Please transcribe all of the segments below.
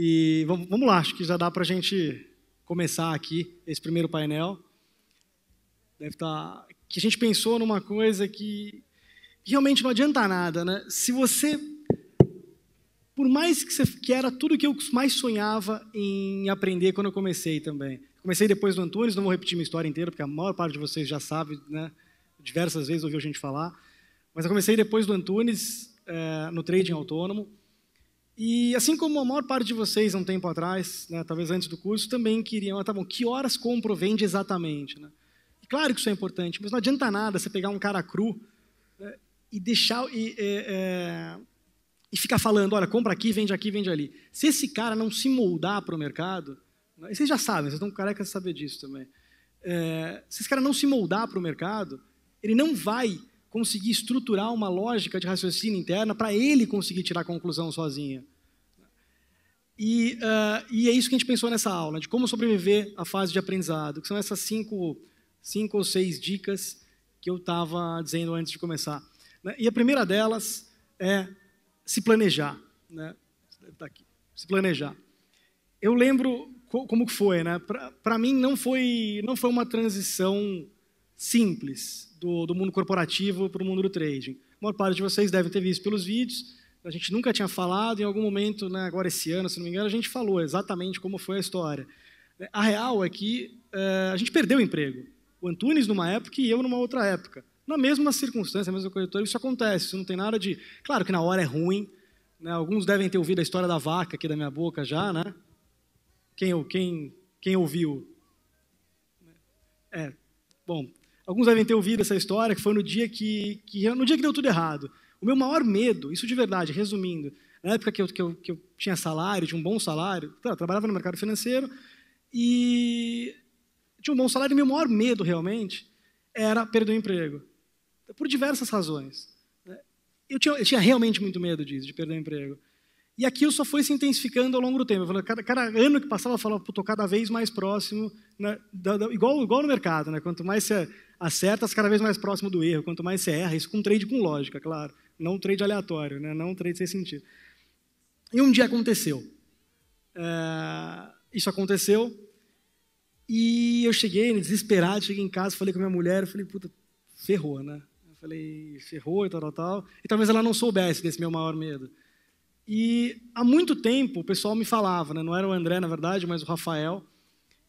E vamos lá, acho que já dá para a gente começar aqui esse primeiro painel. Deve estar. Tá, que a gente pensou numa coisa que realmente não adianta nada, né? Se você. Por mais que, você, que era tudo que eu mais sonhava em aprender quando eu comecei também. Comecei depois do Antunes, não vou repetir minha história inteira, porque a maior parte de vocês já sabe, né? Diversas vezes ouviu a gente falar. Mas eu comecei depois do Antunes, é, no trading autônomo. E assim como a maior parte de vocês, há um tempo atrás, né, talvez antes do curso, também queriam, ah, tá bom, que horas compro vende exatamente? Né? E claro que isso é importante, mas não adianta nada você pegar um cara cru né, e deixar e, é, é, e ficar falando, olha, compra aqui, vende aqui, vende ali. Se esse cara não se moldar para o mercado, né, e vocês já sabem, vocês estão carecas de saber disso também, é, se esse cara não se moldar para o mercado, ele não vai conseguir estruturar uma lógica de raciocínio interna para ele conseguir tirar a conclusão sozinha. E, uh, e, é isso que a gente pensou nessa aula, de como sobreviver à fase de aprendizado, que são essas cinco, cinco ou seis dicas que eu estava dizendo antes de começar. Né? E a primeira delas é se planejar. Né? estar tá aqui. Se planejar. Eu lembro como que foi, né? Para mim não foi não foi uma transição simples do, do mundo corporativo para o mundo do trading. A maior parte de vocês deve ter visto pelos vídeos, a gente nunca tinha falado, em algum momento, né, agora esse ano, se não me engano, a gente falou exatamente como foi a história. A real é que uh, a gente perdeu o emprego. O Antunes numa época e eu numa outra época. Na mesma circunstância, na mesma corretora, isso acontece, isso não tem nada de... Claro que na hora é ruim, né, alguns devem ter ouvido a história da vaca aqui da minha boca já, né? Quem, quem, quem ouviu? É, bom, Alguns devem ter ouvido essa história, que foi no dia que, que, no dia que deu tudo errado. O meu maior medo, isso de verdade, resumindo, na época que eu, que eu, que eu tinha salário, tinha um bom salário, eu tá, trabalhava no mercado financeiro, e tinha um bom salário, e meu maior medo realmente era perder o emprego. Por diversas razões. Né. Eu tinha, eu tinha realmente muito medo disso, de perder o emprego. E aquilo só foi se intensificando ao longo do tempo. Falei, cada, cada, ano que passava, eu falava, estou cada vez mais próximo, né, da, da, igual, igual no mercado, né? quanto mais você acerta, você é cada vez mais próximo do erro, quanto mais você erra, isso com trade com lógica, claro, não um trade aleatório, né? não um trade sem sentido. E um dia aconteceu. É, isso aconteceu, e eu cheguei né, desesperado, cheguei em casa, falei com a minha mulher, falei, puta, ferrou, né? Eu falei, ferrou e tal, tal, tal. E talvez ela não soubesse desse meu maior medo. E há muito tempo o pessoal me falava, né? não era o André, na verdade, mas o Rafael,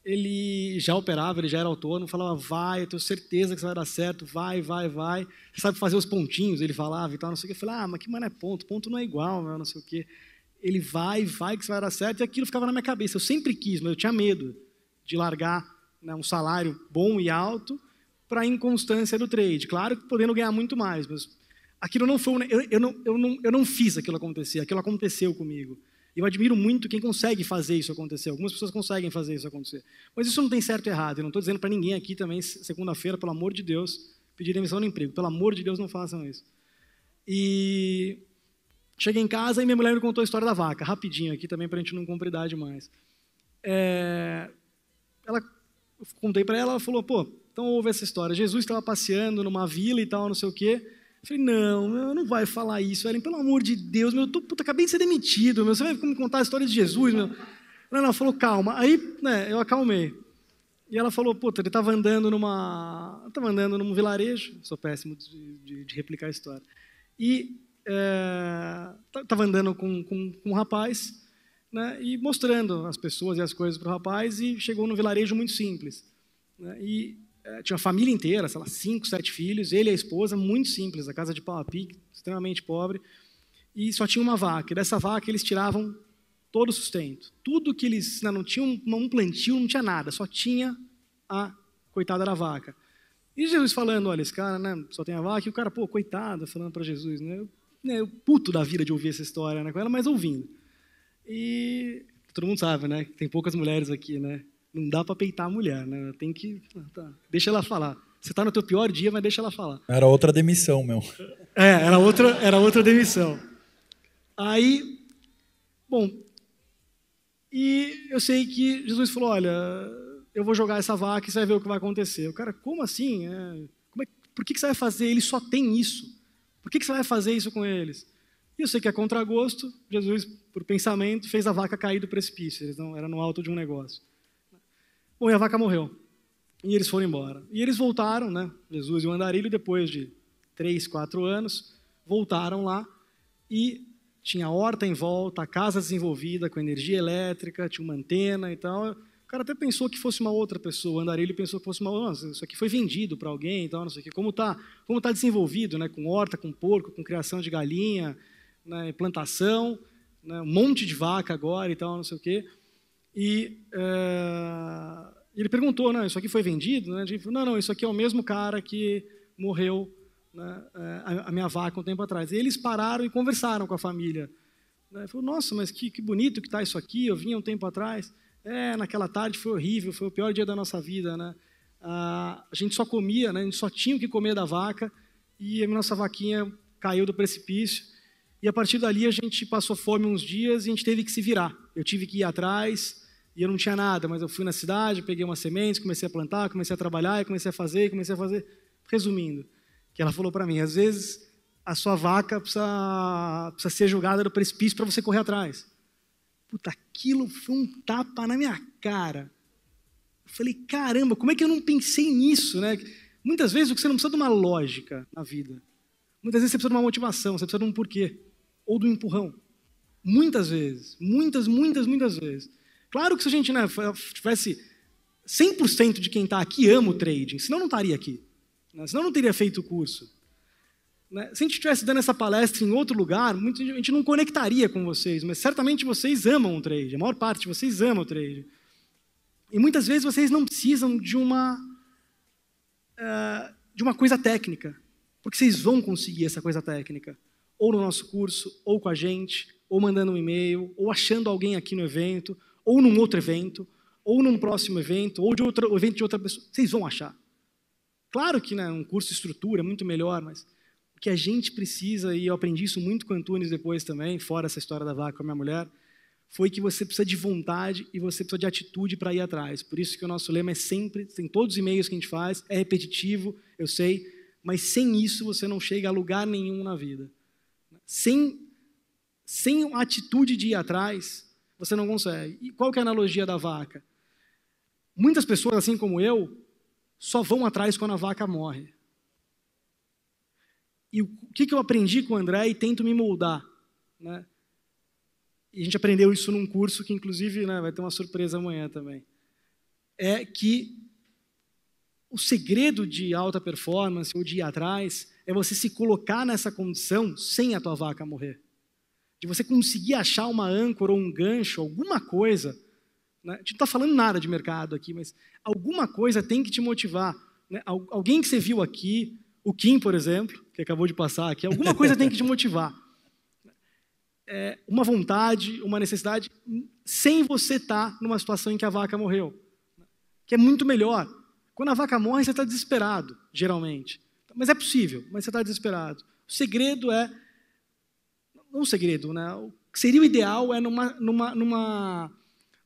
ele já operava, ele já era autônomo, falava, vai, eu tenho certeza que isso vai dar certo, vai, vai, vai. Você sabe fazer os pontinhos, ele falava e tal, não sei o quê. Eu falei, ah, mas que mano é ponto, ponto não é igual, não sei o quê. Ele vai, vai, que isso vai dar certo, e aquilo ficava na minha cabeça. Eu sempre quis, mas eu tinha medo de largar né, um salário bom e alto para a inconstância do trade. Claro que podendo ganhar muito mais, mas aquilo não foi. Eu, eu, não, eu, não, eu não fiz aquilo acontecer, aquilo aconteceu comigo. Eu admiro muito quem consegue fazer isso acontecer. Algumas pessoas conseguem fazer isso acontecer. Mas isso não tem certo e errado. Eu não estou dizendo para ninguém aqui também, segunda-feira, pelo amor de Deus, pedir demissão no emprego. Pelo amor de Deus, não façam isso. E cheguei em casa e minha mulher me contou a história da vaca, rapidinho aqui também, para a gente não cumprir idade mais. É... Ela, eu contei para ela, ela falou, pô, então houve essa história. Jesus estava passeando numa vila e tal, não sei o quê eu falei, não, eu não vai falar isso, Ellen, pelo amor de Deus, meu, eu tô, puta, acabei de ser demitido, meu, você vai me contar a história de Jesus, meu. Ela não, falou, calma. Aí, né, eu acalmei. E ela falou, puta, ele estava andando numa. Estava andando num vilarejo, sou péssimo de, de, de replicar a história. E estava eh, andando com, com, com um rapaz, né, e mostrando as pessoas e as coisas para o rapaz, e chegou num vilarejo muito simples. Né, e é, tinha uma família inteira, sei lá, cinco, sete filhos, ele e a esposa, muito simples, a casa de pau a pique, extremamente pobre, e só tinha uma vaca. E dessa vaca eles tiravam todo o sustento. Tudo que eles né, não, não tinham, um plantio, não tinha nada, só tinha a coitada da vaca. E Jesus falando, olha, esse cara né, só tem a vaca, e o cara, pô, coitado, falando para Jesus, né? Eu, né, eu puto da vida de ouvir essa história né, com ela, mas ouvindo. E todo mundo sabe, né? Tem poucas mulheres aqui, né? não dá para peitar a mulher, né? Tem que. Ah, tá, deixa ela falar. Você está no teu pior dia, mas deixa ela falar. Era outra demissão, meu. É, era outra, era outra demissão. Aí, bom, e eu sei que Jesus falou: olha, eu vou jogar essa vaca e você vai ver o que vai acontecer. O cara, como assim? É, como é, por que, que você vai fazer? Ele só tem isso. Por que, que você vai fazer isso com eles? E eu sei que é contragosto. Jesus, por pensamento, fez a vaca cair do precipício. Eles não, era no alto de um negócio. Bom, e a vaca morreu. E eles foram embora. E eles voltaram, né? Jesus e o andarilho, depois de três, quatro anos, voltaram lá e tinha horta em volta, a casa desenvolvida com energia elétrica, tinha uma antena e tal. O cara até pensou que fosse uma outra pessoa, o andarilho pensou que fosse uma outra. Isso aqui foi vendido para alguém e tal, não sei o quê. Como está como tá desenvolvido, né? com horta, com porco, com criação de galinha, né? plantação, né? um monte de vaca agora e tal, não sei o quê. E uh, ele perguntou, isso aqui foi vendido? Né? Ele falou, não, não, isso aqui é o mesmo cara que morreu né, eh, a, minha vaca um tempo atrás. E eles pararam e conversaram com a família. Né? Ele Falou, nossa, mas que, que bonito que está isso aqui, eu há um tempo atrás. É, naquela tarde foi horrível, foi o pior dia da nossa vida, né? Ah, a gente só comia, né? a gente só tinha o que comer da vaca e a nossa vaquinha caiu do precipício. E a partir dali a gente passou fome uns dias e a gente teve que se virar. Eu tive que ir atrás e eu não tinha nada, mas eu fui na cidade, peguei umas sementes, comecei a plantar, comecei a trabalhar, comecei a fazer, comecei a fazer. Resumindo, que ela falou para mim, às vezes a sua vaca precisa, precisa ser julgada do precipício para você correr atrás. Puta, aquilo foi um tapa na minha cara. Eu falei, caramba, como é que eu não pensei nisso, né? Muitas vezes você não precisa de uma lógica na vida. Muitas vezes você precisa de uma motivação, você precisa de um porquê. Ou de um empurrão. Muitas vezes, muitas, muitas, muitas vezes. Claro que se a gente né, tivesse 100% de quem está aqui ama o trading, senão não estaria aqui, né? senão não teria feito o curso. Né? Se a gente estivesse dando essa palestra em outro lugar, a gente não conectaria com vocês, mas certamente vocês amam o trade, a maior parte de vocês ama o trade. E muitas vezes vocês não precisam de uma, uh, de uma coisa técnica, porque vocês vão conseguir essa coisa técnica, ou no nosso curso, ou com a gente, ou mandando um e-mail, ou achando alguém aqui no evento, ou num outro evento, ou num próximo evento, ou de outro evento de outra pessoa. Vocês vão achar. Claro que né, um curso de estrutura é muito melhor, mas o que a gente precisa, e eu aprendi isso muito com Antunes depois também, fora essa história da vaca com a minha mulher, foi que você precisa de vontade e você precisa de atitude para ir atrás. Por isso que o nosso lema é sempre, tem todos os e-mails que a gente faz, é repetitivo, eu sei, mas sem isso você não chega a lugar nenhum na vida. Sem sem uma atitude de ir atrás, você não consegue. E qual que é a analogia da vaca? Muitas pessoas, assim como eu, só vão atrás quando a vaca morre. E o que, que eu aprendi com o André e tento me moldar, né? E a gente aprendeu isso num curso que, inclusive, né, vai ter uma surpresa amanhã também. É que o segredo de alta performance ou de ir atrás é você se colocar nessa condição sem a tua vaca morrer de você conseguir achar uma âncora ou um gancho, alguma coisa. Né? A gente não está falando nada de mercado aqui, mas alguma coisa tem que te motivar. Né? Alguém que você viu aqui, o Kim, por exemplo, que acabou de passar aqui, alguma coisa tem que te motivar. É uma vontade, uma necessidade, sem você estar tá numa situação em que a vaca morreu, que é muito melhor. Quando a vaca morre, você está desesperado, geralmente. Mas é possível, mas você está desesperado. O segredo é um segredo, né? O que seria o ideal é numa, numa, numa,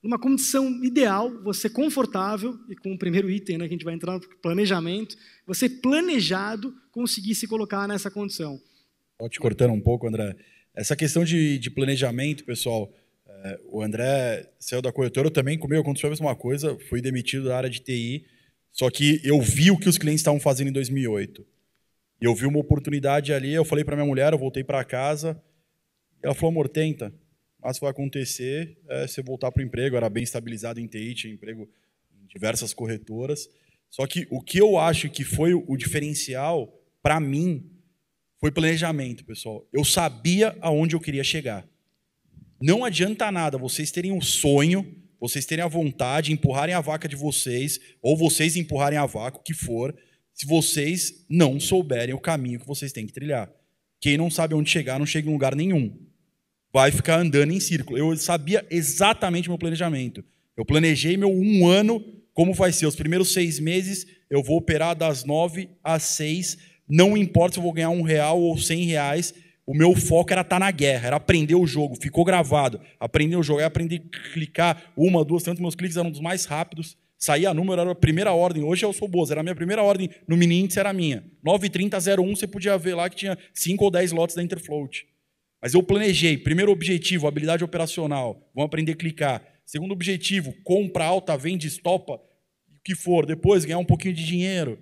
numa condição ideal, você confortável, e com o primeiro item né, que a gente vai entrar no planejamento, você planejado conseguir se colocar nessa condição. pode te cortando um pouco, André. Essa questão de, de planejamento, pessoal, é, o André saiu da corretora, eu também comigo aconteceu a mesma coisa, fui demitido da área de TI, só que eu vi o que os clientes estavam fazendo em 2008. E eu vi uma oportunidade ali, eu falei para minha mulher, eu voltei para casa, ela falou, amor, tenta. Mas vai acontecer é você voltar para o emprego. era bem estabilizado em TI, tinha emprego em diversas corretoras. Só que o que eu acho que foi o diferencial, para mim, foi planejamento, pessoal. Eu sabia aonde eu queria chegar. Não adianta nada vocês terem um sonho, vocês terem a vontade, empurrarem a vaca de vocês, ou vocês empurrarem a vaca, o que for, se vocês não souberem o caminho que vocês têm que trilhar. Quem não sabe onde chegar, não chega em lugar nenhum vai ficar andando em círculo. Eu sabia exatamente meu planejamento. Eu planejei meu um ano, como vai ser. Os primeiros seis meses eu vou operar das nove às seis. Não importa se eu vou ganhar um real ou cem reais. O meu foco era estar tá na guerra, era aprender o jogo. Ficou gravado. Aprender o jogo, aí aprender a clicar uma, duas, tantos. Meus cliques eram dos mais rápidos. Saía número, era a primeira ordem. Hoje eu sou boas, era a minha primeira ordem. No mini índice era minha. 9h30, 01, você podia ver lá que tinha 5 ou 10 lotes da Interfloat. Mas eu planejei. Primeiro objetivo, habilidade operacional. vão aprender a clicar. Segundo objetivo, compra alta, vende, estopa, o que for. Depois, ganhar um pouquinho de dinheiro.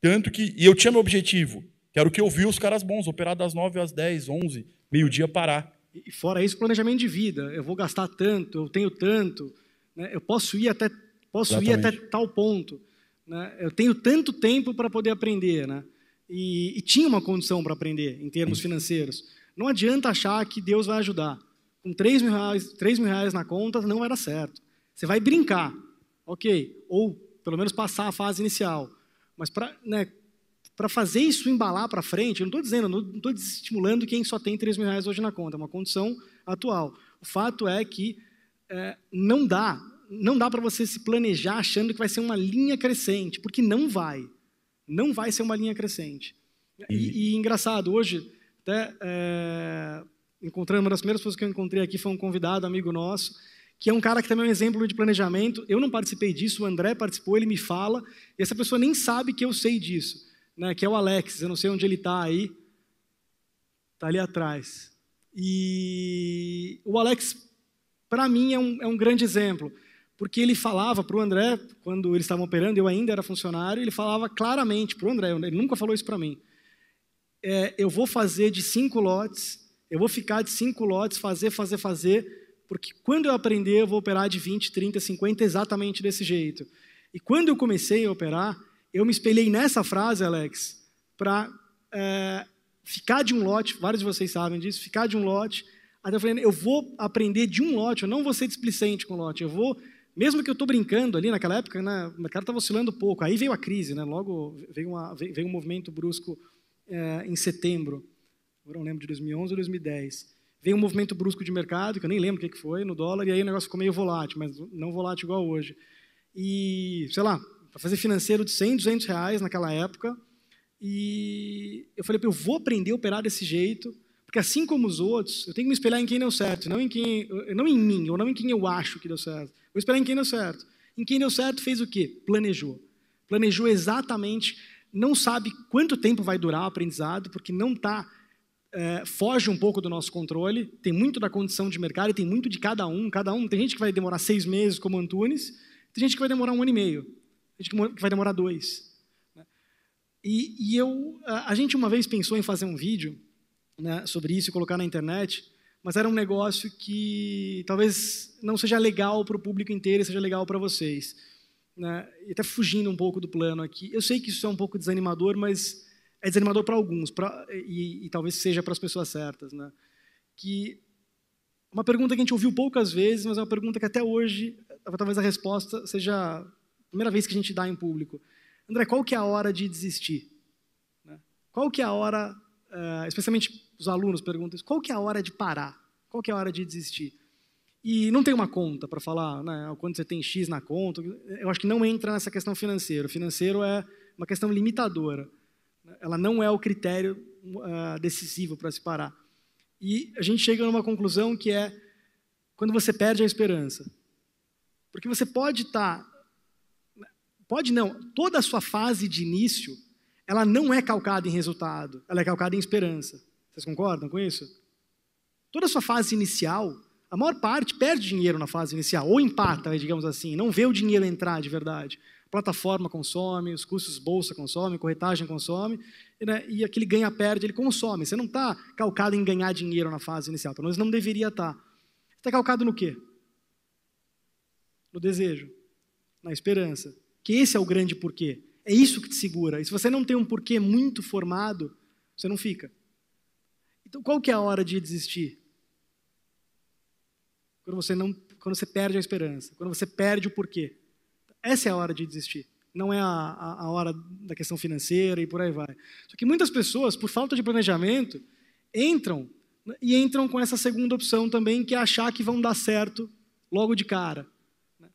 Tanto que. E eu tinha meu objetivo, era o que eu vi os caras bons, operar das 9 às 10, 11, meio-dia parar. E fora isso, planejamento de vida. Eu vou gastar tanto, eu tenho tanto, né? eu posso ir até, posso ir até tal ponto. Né? Eu tenho tanto tempo para poder aprender. Né? E, e, tinha uma condição para aprender em termos financeiros. Não adianta achar que Deus vai ajudar. Com 3 mil reais, 3 mil reais na conta não era certo. Você vai brincar, ok, ou pelo menos passar a fase inicial. Mas para né, fazer isso embalar para frente, eu não estou dizendo, não estou estimulando quem só tem 3 mil reais hoje na conta, é uma condição atual. O fato é que é, não dá, não dá para você se planejar achando que vai ser uma linha crescente, porque não vai. Não vai ser uma linha crescente. E, e engraçado, hoje até é, uma das primeiras pessoas que eu encontrei aqui foi um convidado, amigo nosso, que é um cara que também é um exemplo de planejamento. Eu não participei disso, o André participou, ele me fala, e essa pessoa nem sabe que eu sei disso, né? que é o Alex, eu não sei onde ele está aí, está ali atrás. E o Alex, para mim, é um, é um grande exemplo, porque ele falava para o André, quando eles estavam operando, eu ainda era funcionário, ele falava claramente para o André, ele nunca falou isso para mim é, eu vou fazer de cinco lotes, eu vou ficar de cinco lotes, fazer, fazer, fazer, porque quando eu aprender, eu vou operar de 20, 30, 50 exatamente desse jeito. E quando eu comecei a operar, eu me espelhei nessa frase, Alex, para é, ficar de um lote, vários de vocês sabem disso, ficar de um lote. Até eu falei, eu vou aprender de um lote, eu não vou ser displicente com lote, eu vou mesmo que eu estou brincando ali naquela época, né, o mercado estava oscilando pouco. Aí veio a crise, né, logo veio, uma, veio, um movimento brusco eh, em setembro, não lembro, de 2011 ou 2010. Veio um movimento brusco de mercado, que eu nem lembro o que foi, no dólar, e aí o negócio ficou meio volátil, mas não volátil igual hoje. E, sei lá, para fazer financeiro de 100, 200 reais naquela época. E eu falei, eu vou aprender a operar desse jeito, porque assim como os outros, eu tenho que me espelhar em quem deu certo, não em, quem, não em mim, ou não em quem eu acho que deu certo. Vou espelhar em quem deu certo. Em quem deu certo fez o quê? Planejou. Planejou exatamente não sabe quanto tempo vai durar o aprendizado, porque não está. É, foge um pouco do nosso controle, tem muito da condição de mercado e tem muito de cada um. Cada um, tem gente que vai demorar seis meses, como Antunes, tem gente que vai demorar um ano e meio, tem gente que vai demorar dois. Né? E, e eu, a gente uma vez pensou em fazer um vídeo né, sobre isso e colocar na internet, mas era um negócio que talvez não seja legal para o público inteiro, seja legal para vocês né, e até fugindo um pouco do plano aqui, eu sei que isso é um pouco desanimador, mas é desanimador para alguns, pra, e, e, talvez seja para as pessoas certas, né? Que uma pergunta que a gente ouviu poucas vezes, mas é uma pergunta que até hoje, eh, talvez a resposta seja a primeira vez que a gente dá em público. André, qual que é a hora de desistir? Né? Qual que é a hora, eh, especialmente os alunos perguntam isso, qual que é a hora de parar? Qual que é a hora de desistir? E não tem uma conta para falar né, quando você tem X na conta. Eu acho que não entra nessa questão financeira. O financeiro é uma questão limitadora. Ela não é o critério uh, decisivo para se parar. E a gente chega numa conclusão que é quando você perde a esperança. Porque você pode estar. Tá, pode não. Toda a sua fase de início, ela não é calcada em resultado. Ela é calcada em esperança. Vocês concordam com isso? Toda a sua fase inicial a maior parte perde dinheiro na fase inicial, ou empata, né, digamos assim, não vê o dinheiro entrar de verdade. A plataforma consome, os custos bolsa consome, corretagem consome, né? e aquele ganha-perde ele consome. Você não está calcado em ganhar dinheiro na fase inicial, pelo menos não deveria estar. Tá. Você está calcado no quê? No desejo, na esperança. Que esse é o grande porquê. É isso que te segura. E se você não tem um porquê muito formado, você não fica. Então, qual que é a hora de desistir? quando você não, quando você perde a esperança, quando você perde o porquê. Essa é a hora de desistir. Não é a, a, a hora da questão financeira e por aí vai. Só que muitas pessoas, por falta de planejamento, entram né, e entram com essa segunda opção também, que é achar que vão dar certo logo de cara. Né.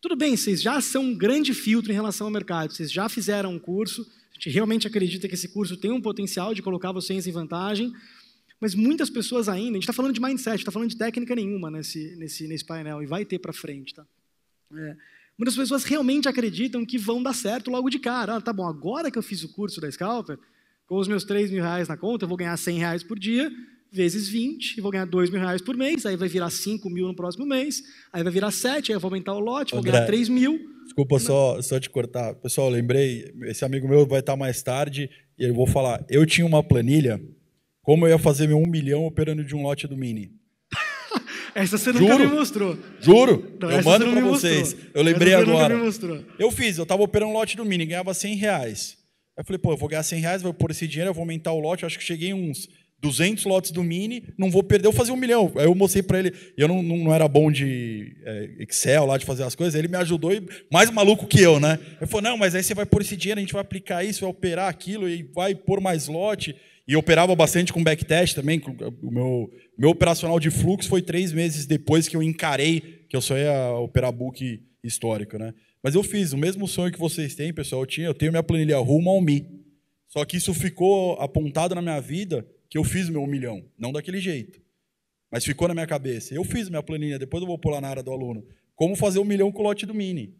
Tudo bem, vocês já são um grande filtro em relação ao mercado, vocês já fizeram um curso, a gente realmente acredita que esse curso tem um potencial de colocar vocês em vantagem, mas muitas pessoas ainda, a gente está falando de mindset, está falando de técnica nenhuma nesse, nesse, nesse painel, e vai ter para frente. Tá? É, muitas pessoas realmente acreditam que vão dar certo logo de cara. Ah, tá bom, agora que eu fiz o curso da Scalper, com os meus 3 mil reais na conta, eu vou ganhar 100 reais por dia, vezes 20, e vou ganhar 2 mil reais por mês, aí vai virar 5 mil no próximo mês, aí vai virar 7, aí eu vou aumentar o lote, André, vou ganhar 3 mil. Desculpa só, só te cortar. Pessoal, lembrei, esse amigo meu vai estar mais tarde, e eu vou falar, eu tinha uma planilha como eu ia fazer meu um milhão operando de um lote do Mini. essa você nunca Juro? me mostrou. Juro, Não, eu mando você pra vocês. mostrou. Eu lembrei Essa você nunca agora. me mostrou. Eu fiz, eu tava operando um lote do Mini, ganhava 100 reais. Aí eu falei, pô, eu vou ganhar 100 reais, vou pôr esse dinheiro, eu vou aumentar o lote, acho que cheguei em uns 200 lotes do Mini, não vou perder, eu vou fazer um milhão. Aí eu mostrei para ele, e eu não, não, não era bom de é, Excel lá, de fazer as coisas, ele me ajudou, e mais maluco que eu, né? Ele falou, não, mas aí você vai pôr esse dinheiro, a gente vai aplicar isso, vai operar aquilo, e vai pôr mais lote. E operava bastante com backtest também. Eh, o meu, meu operacional de fluxo foi três meses depois que eu encarei que eu só ia operar book histórico, né? Mas eu fiz o mesmo sonho que vocês têm, pessoal. Eu, tinha, eu tenho minha planilha rumo ao Mi. Só que isso ficou apontado na minha vida que eu fiz meu milhão. Não daquele jeito. Mas ficou na minha cabeça. Eu fiz minha planilha, depois eu vou pular na área do aluno. Como fazer um milhão com o lote do Mini.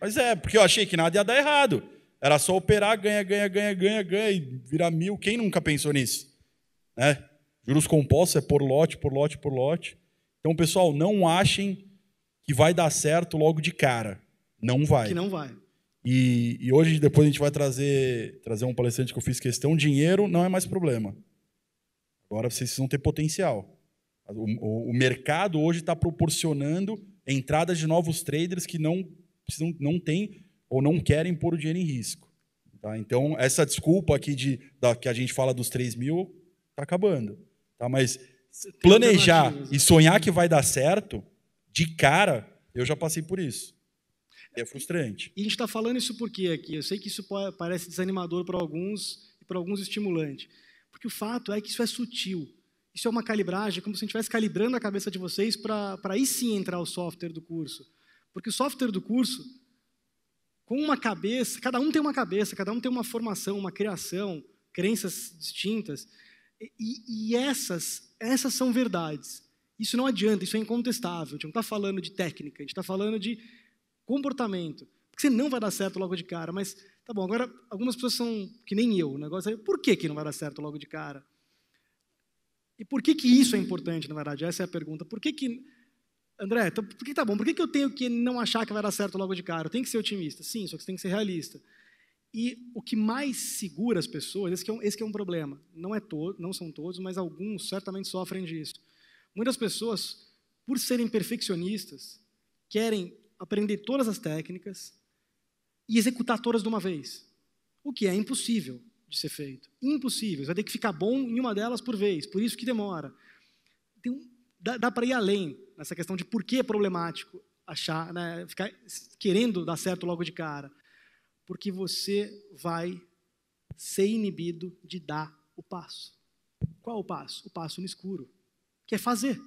Mas é, porque eu achei que nada ia dar errado. Era só operar, ganha, ganha, ganha, ganha, ganha e virar mil. Quem nunca pensou nisso? Né? Juros compostos é por lote, por lote, por lote. Então, pessoal, não achem que vai dar certo logo de cara. Não vai. Que não vai. E, e hoje, depois, a gente vai trazer, trazer um palestrante que eu fiz questão. Dinheiro não é mais problema. Agora vocês precisam ter potencial. O, o, o mercado hoje está proporcionando entradas de novos traders que não, precisam, não têm ou não querem pôr o dinheiro em risco. Tá? Então, essa desculpa aqui de, da, que a gente fala dos 3 mil está acabando. Tá? Mas planejar e né? sonhar que vai dar certo, de cara, eu já passei por isso. é frustrante. E a gente está falando isso por quê aqui? Eu sei que isso parece desanimador para alguns e para alguns estimulante. Porque o fato é que isso é sutil. Isso é uma calibragem, é como se a gente estivesse calibrando a cabeça de vocês para aí sim entrar o software do curso. Porque o software do curso com uma cabeça, cada um tem uma cabeça, cada um tem uma formação, uma criação, crenças distintas. E, e essas, essas são verdades. Isso não adianta, isso é incontestável. A gente não está falando de técnica, a gente está falando de comportamento. Porque você não vai dar certo logo de cara, mas tá bom. Agora, algumas pessoas são que nem eu. O negócio é por que, que não vai dar certo logo de cara? E por que, que isso é importante, na verdade? Essa é a pergunta. Por que, que André, então, por que tá bom? Por que, que eu tenho que não achar que vai dar certo logo de cara? Eu tenho que ser otimista. Sim, só que você tem que ser realista. E o que mais segura as pessoas, esse é um, esse é um problema. Não, é todo, não são todos, mas alguns certamente sofrem disso. Muitas pessoas, por serem perfeccionistas, querem aprender todas as técnicas e executar todas de uma vez. O que é impossível de ser feito. Impossível. Você vai ter que ficar bom em uma delas por vez. Por isso que demora. Tem um dá, dá para ir além nessa questão de por que é problemático achar, né, ficar querendo dar certo logo de cara. Porque você vai ser inibido de dar o passo. Qual o passo? O passo no escuro, que é fazer.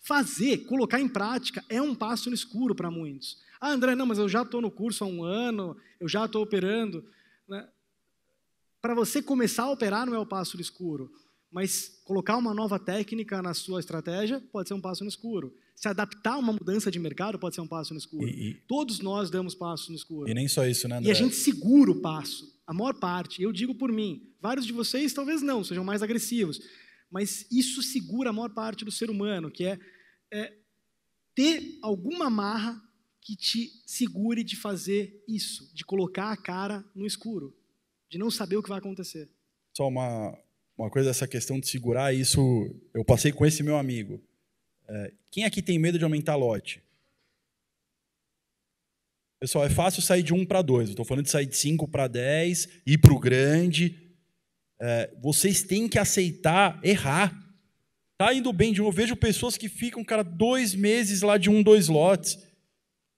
Fazer, colocar em prática, é um passo no escuro para muitos. Ah, André, não, mas eu já estou no curso há um ano, eu já estou operando. Né? Para você começar a operar não é o passo no escuro. Mas colocar uma nova técnica na sua estratégia pode ser um passo no escuro. Se adaptar a uma mudança de mercado pode ser um passo no escuro. E, e... Todos nós damos passos no escuro. E nem só isso, né, André? E a gente segura o passo, a maior parte. Eu digo por mim. Vários de vocês talvez não, sejam mais agressivos. Mas isso segura a maior parte do ser humano, que é, é ter alguma marra que te segure de fazer isso, de colocar a cara no escuro, de não saber o que vai acontecer. Só uma, uma coisa essa questão de segurar isso, eu passei com esse meu amigo. É, quem aqui tem medo de aumentar lote? Pessoal, é fácil sair de 1 um para 2. Estou falando de sair de 5 para 10, ir para o grande. É, vocês têm que aceitar errar. Tá indo bem de novo Eu vejo pessoas que ficam, cara, dois meses lá de um, dois lotes.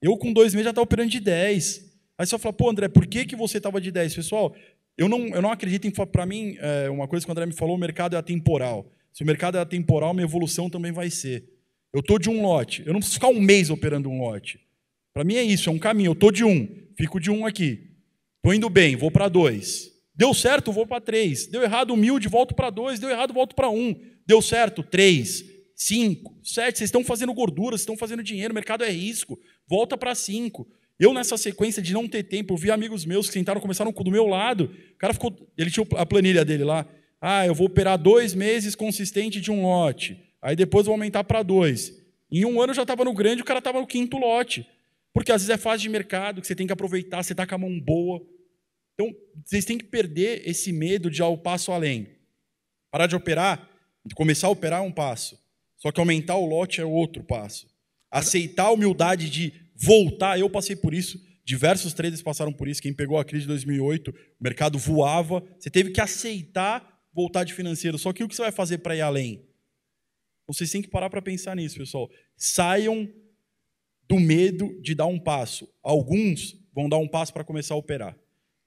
Eu, com dois meses, já estava tá operando de 10. Aí você fala, pô, André, por que, que você estava de 10? Pessoal, eu não, eu não acredito em. Para mim, é, uma coisa que o André me falou: o mercado é atemporal. Se o mercado é atemporal, minha evolução também vai ser. Eu estou de um lote. Eu não preciso ficar um mês operando um lote. Para mim é isso, é um caminho. Eu estou de um, fico de um aqui. Estou indo bem, vou para dois. Deu certo, vou para três. Deu errado, humilde, volto para dois. Deu errado, volto para um. Deu certo, três, cinco, sete. Vocês estão fazendo gordura, vocês estão fazendo dinheiro, o mercado é risco. Volta para cinco. Eu, nessa sequência de não ter tempo, vi amigos meus que sentaram, começaram do meu lado. O cara ficou. Ele tinha a planilha dele lá. Ah, eu vou operar dois meses consistente de um lote. Aí depois vou aumentar para dois. Em um ano eu já estava no grande, o cara estava no quinto lote. Porque às vezes é fase de mercado, que você tem que aproveitar, você está com a mão boa. Então, vocês têm que perder esse medo de ir ao passo além. Parar de operar, começar a operar é um passo. Só que aumentar o lote é outro passo. Aceitar a humildade de voltar. Eu passei por isso, diversos traders passaram por isso. Quem pegou a crise de 2008, o mercado voava, você teve que aceitar voltar de financeiro. Só que o que você vai fazer para ir além? Vocês têm que parar para pensar nisso, pessoal. Saiam do medo de dar um passo. Alguns vão dar um passo para começar a operar.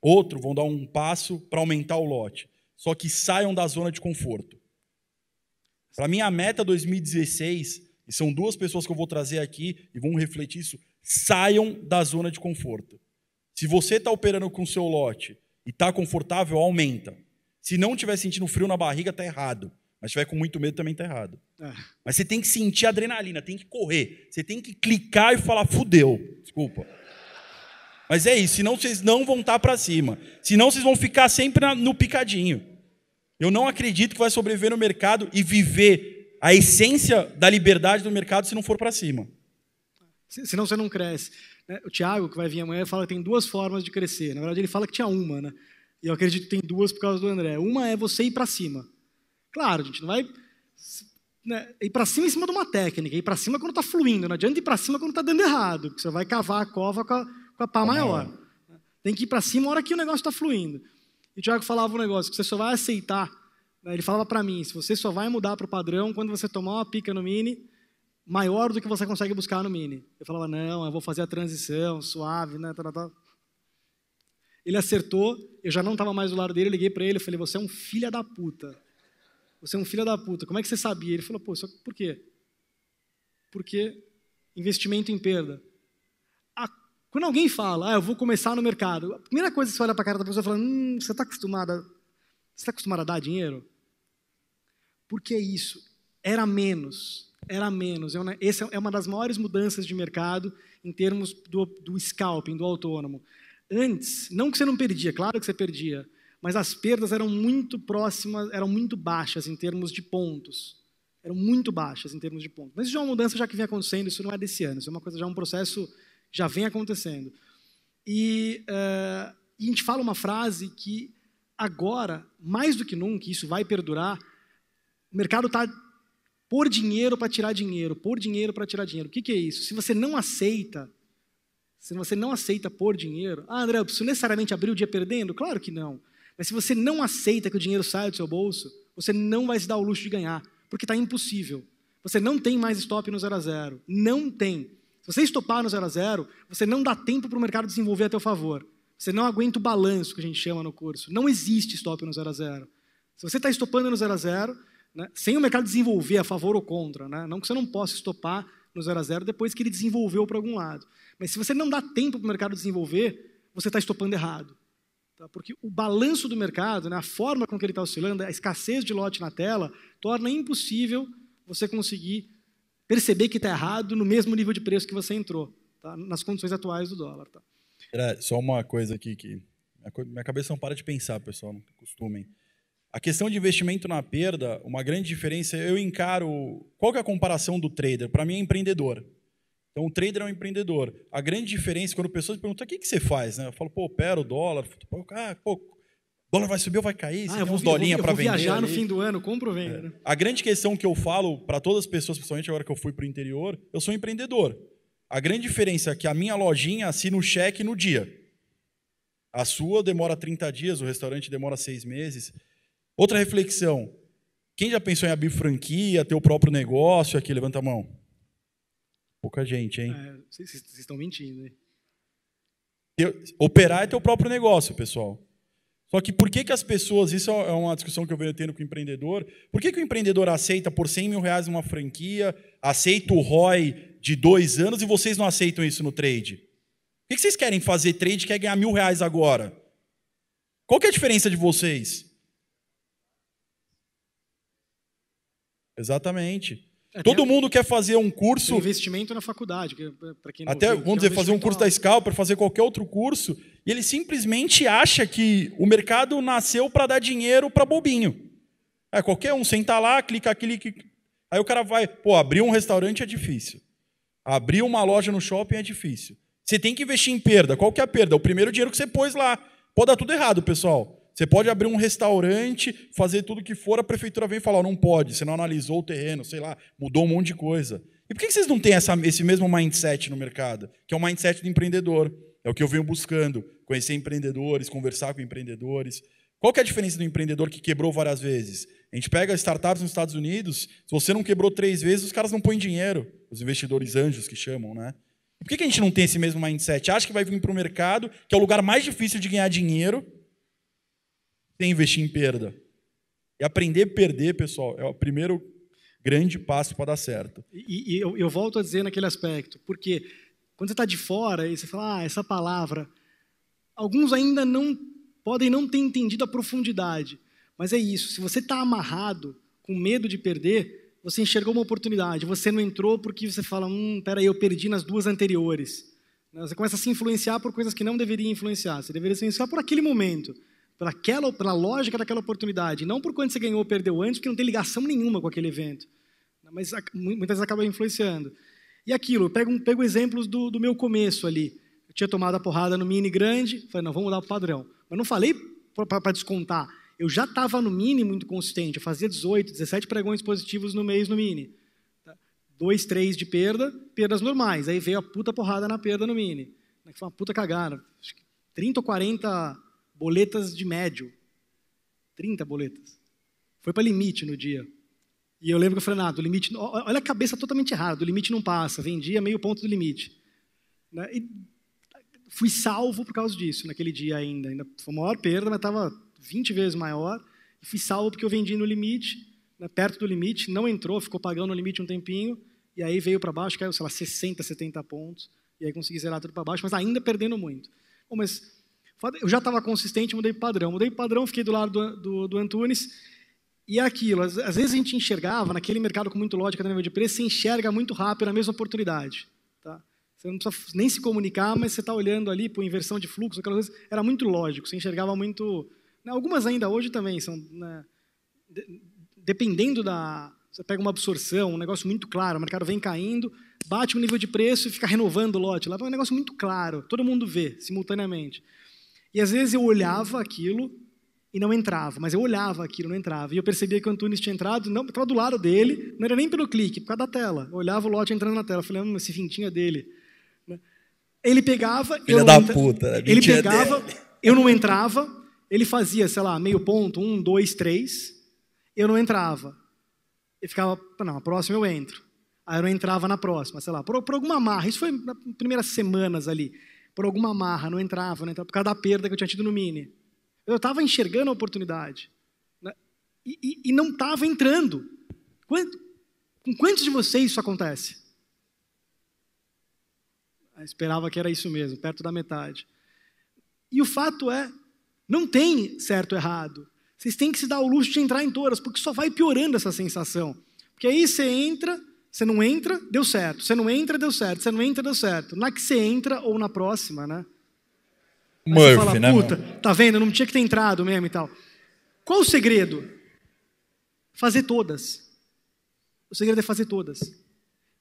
Outros vão dar um passo para aumentar o lote. Só que saiam da zona de conforto. Para mim, a meta 2016, e são duas pessoas que eu vou trazer aqui e vão refletir isso saiam da zona de conforto. Se você está operando com o seu lote e está confortável, aumenta. Se não estiver sentindo frio na barriga, está errado. Mas estiver com muito medo, também está errado. É. Mas você tem que sentir adrenalina, tem que correr. Você tem que clicar e falar, fudeu. Desculpa. Mas é isso, senão vocês não vão estar tá para cima. Senão vocês vão ficar sempre no picadinho. Eu não acredito que vai sobreviver no mercado e viver a essência da liberdade do mercado se não for para cima. Senão você não cresce. Né? O Tiago, que vai vir amanhã, fala que tem duas formas de crescer. Na verdade, ele fala que tinha uma, né? E eu acredito que tem duas por causa do André. Uma é você ir para cima. Claro, a gente não vai né, ir para cima em cima de uma técnica, ir para cima quando está fluindo, não adianta ir para cima quando está dando errado, porque você vai cavar a cova com a, com a pá maior. Né? Tem que ir para cima na hora que o negócio está fluindo. E o Tiago falava um negócio, que você só vai aceitar, né, ele falava para mim, se você só vai mudar para o padrão quando você tomar uma pica no mini maior do que você consegue buscar no Mini. Eu falava, não, eu vou fazer a transição suave, né? Ele acertou, eu já não estava mais do lado dele, eu liguei para ele eu falei, você é um filho da puta. Você é um filho da puta. Como é que você sabia? Ele falou, pô, só por quê? Porque investimento em perda. quando alguém fala, ah, eu vou começar no mercado, a primeira coisa que você olha para a cara da pessoa e fala, hum, você está acostumada, você está acostumada a dar dinheiro? Porque é isso. Era menos era menos. É Essa é, é uma das maiores mudanças de mercado em termos do, do scalping, do autônomo. Antes, não que você não perdia, claro que você perdia, mas as perdas eram muito próximas, eram muito baixas em termos de pontos. Eram muito baixas em termos de pontos. Mas isso já é uma mudança já que vem acontecendo, isso não é desse ano, isso é uma coisa, já é um processo já vem acontecendo. E, uh, e a gente fala uma frase que agora, mais do que nunca, isso vai perdurar, o mercado está por dinheiro para tirar dinheiro, por dinheiro para tirar dinheiro. O que, que é isso? Se você não aceita, se você não aceita por dinheiro, ah, André, eu preciso necessariamente abrir o dia perdendo? Claro que não. Mas se você não aceita que o dinheiro saia do seu bolso, você não vai se dar o luxo de ganhar, porque está impossível. Você não tem mais stop no zero a zero. Não tem. Se você estopar no zero a zero, você não dá tempo para o mercado desenvolver a teu favor. Você não aguenta o balanço que a gente chama no curso. Não existe stop no zero a zero. Se você está estopando no zero a zero, né, sem o mercado desenvolver a favor ou contra. Né, não que você não possa estopar no zero a zero depois que ele desenvolveu para algum lado. Mas se você não dá tempo para o mercado desenvolver, você está estopando errado. Tá? Porque o balanço do mercado, né, a forma com que ele está oscilando, a escassez de lote na tela, torna impossível você conseguir perceber que está errado no mesmo nível de preço que você entrou, tá? nas condições atuais do dólar. Tá? Era só uma coisa aqui que minha cabeça não para de pensar, pessoal, não costumem. A questão de investimento na perda, uma grande diferença, eu encaro. Qual é a comparação do trader? Para mim é empreendedor. Então, o trader é um empreendedor. A grande diferença, quando pessoas perguntam, o que, que você faz? Né? Eu falo, pô, opera o dólar. o ah, pô, dólar vai subir ou vai cair? Você ah, tem uns dolinha para vender. viajar no fim do ano, compro ou vendo. É. Né? A grande questão que eu falo para todas as pessoas, principalmente agora que eu fui para o interior, eu sou um empreendedor. A grande diferença é que a minha lojinha assina o cheque no dia. A sua demora 30 dias, o restaurante demora seis meses. Outra reflexão. Quem já pensou em abrir franquia, ter o próprio negócio aqui? Levanta a mão. Pouca gente, hein? É, vocês, estão mentindo, né? Operar é ter o próprio negócio, pessoal. Só que por que, que as pessoas, isso é, é uma discussão que eu venho tendo com o empreendedor, por que, que o empreendedor aceita por 100 mil reais uma franquia, aceita o ROI de dois anos e vocês não aceitam isso no trade? Por que, que vocês querem fazer trade e querem ganhar mil reais agora? Qual que é a diferença de vocês? Exatamente. Até Todo mundo quer fazer um curso. Investimento na faculdade. até, viu, vamos dizer, um fazer um curso da da Scalper, fazer qualquer outro curso, e ele simplesmente acha que o mercado nasceu para dar dinheiro para bobinho. É, qualquer um senta lá, clica, que Aí o cara vai, pô, abrir um restaurante é difícil. Abrir uma loja no shopping é difícil. Você tem que investir em perda. Qual que é a perda? O primeiro dinheiro que você pôs lá. Pode dar tudo errado, pessoal. Você pode abrir um restaurante, fazer tudo que for, a prefeitura vem falar, não pode, você não analisou o terreno, sei lá, mudou um monte de coisa. E por que vocês não têm essa, esse mesmo mindset no mercado? Que é o mindset do empreendedor. É o que eu venho buscando, conhecer empreendedores, conversar com empreendedores. Qual é a diferença do empreendedor que quebrou várias vezes? A gente pega startups nos Estados Unidos, se você não quebrou três vezes, os caras não põem dinheiro. Os investidores anjos que chamam, né? Por que a gente não tem esse mesmo mindset? Acha que vai vir para o mercado, que é o lugar mais difícil de ganhar dinheiro, tem investir em perda. E aprender a perder, pessoal, é o primeiro grande passo para dar certo. E, e eu, eu, volto a dizer naquele aspecto, porque quando você está de fora e você fala, ah, essa palavra, alguns ainda não podem não ter entendido a profundidade. Mas é isso, se você está amarrado com medo de perder, você enxergou uma oportunidade, você não entrou porque você fala, hum, peraí, eu perdi nas duas anteriores. Né? Você começa a se influenciar por coisas que não deveria influenciar, você deveria se influenciar por aquele momento para aquela, lógica daquela oportunidade, não por quanto você ganhou ou perdeu antes, porque não tem ligação nenhuma com aquele evento. Mas muitas vezes acaba influenciando. E aquilo, eu pego, pego exemplos do, do meu começo ali. Eu tinha tomado a porrada no mini grande, falei, não, vamos mudar o padrão. Mas não falei para descontar. Eu já estava no mini muito consistente, eu fazia 18, 17 pregões positivos no mês no mini. Tá? Dois, três de perda, perdas normais. Aí veio a puta porrada na perda no mini. Né, foi uma puta cagada. 30 ou 40 boletas de médio. 30 boletas. Foi para limite no dia. E eu lembro que eu falei, nada, do limite. Olha a cabeça totalmente errada, do limite não passa, vendia meio ponto do limite. Né? E fui salvo por causa disso naquele dia ainda. ainda foi maior perda, mas estava 20 vezes maior. E fui salvo porque eu vendi no limite, né? perto do limite, não entrou, ficou pagando no limite um tempinho. E aí veio para baixo, caiu, sei lá, 60, 70 pontos. E aí consegui zerar tudo para baixo, mas ainda perdendo muito. Bom, mas eu já estava consistente, mudei padrão. Mudei padrão, fiquei do lado do, do, do Antunes. E é aquilo, às, às, vezes a gente enxergava, naquele mercado com muito lógica no nível de preço, você enxerga muito rápido a mesma oportunidade. Tá? Você não precisa nem se comunicar, mas você está olhando ali por inversão de fluxo, aquelas vezes Era muito lógico, você enxergava muito. Né, algumas ainda hoje também são. Né, dependendo da. Você pega uma absorção, um negócio muito claro, o mercado vem caindo, bate um nível de preço e fica renovando o lote. Lá é um negócio muito claro, todo mundo vê simultaneamente. E às vezes eu olhava aquilo e não entrava, mas eu olhava aquilo, não entrava. E eu percebia que o Antunes tinha entrado, não estava do lado dele, não era nem pelo clique, por causa da tela. Eu olhava o lote entrando na tela, falei, hum, esse vintinho é dele. Né? Ele pegava, Filha eu da entra... puta, né? ele é pegava, dele. eu não entrava, ele fazia, sei lá, meio ponto, um, dois, três, eu não entrava. E ficava, não, a próxima eu entro. Aí eu entrava na próxima, sei lá, por, por alguma marra. Isso foi nas primeiras semanas ali por alguma amarra, não entrava, não entrava por causa da perda que eu tinha tido no Mini. Eu estava enxergando a oportunidade né? e, e, e, não estava entrando. Quanto, com quantos de vocês isso acontece? Eu ah, esperava que era isso mesmo, perto da metade. E o fato é, não tem certo ou errado. Vocês têm que se dar o luxo de entrar em todas, porque só vai piorando essa sensação. Porque aí você entra, você não entra, deu certo. Você não entra, deu certo. Você não entra, deu certo. Na que você entra ou na próxima, né? Aí Murphy, fala, né, Puta, tá vendo? Não tinha que ter entrado mesmo e tal. Qual o segredo? Fazer todas. O segredo é fazer todas.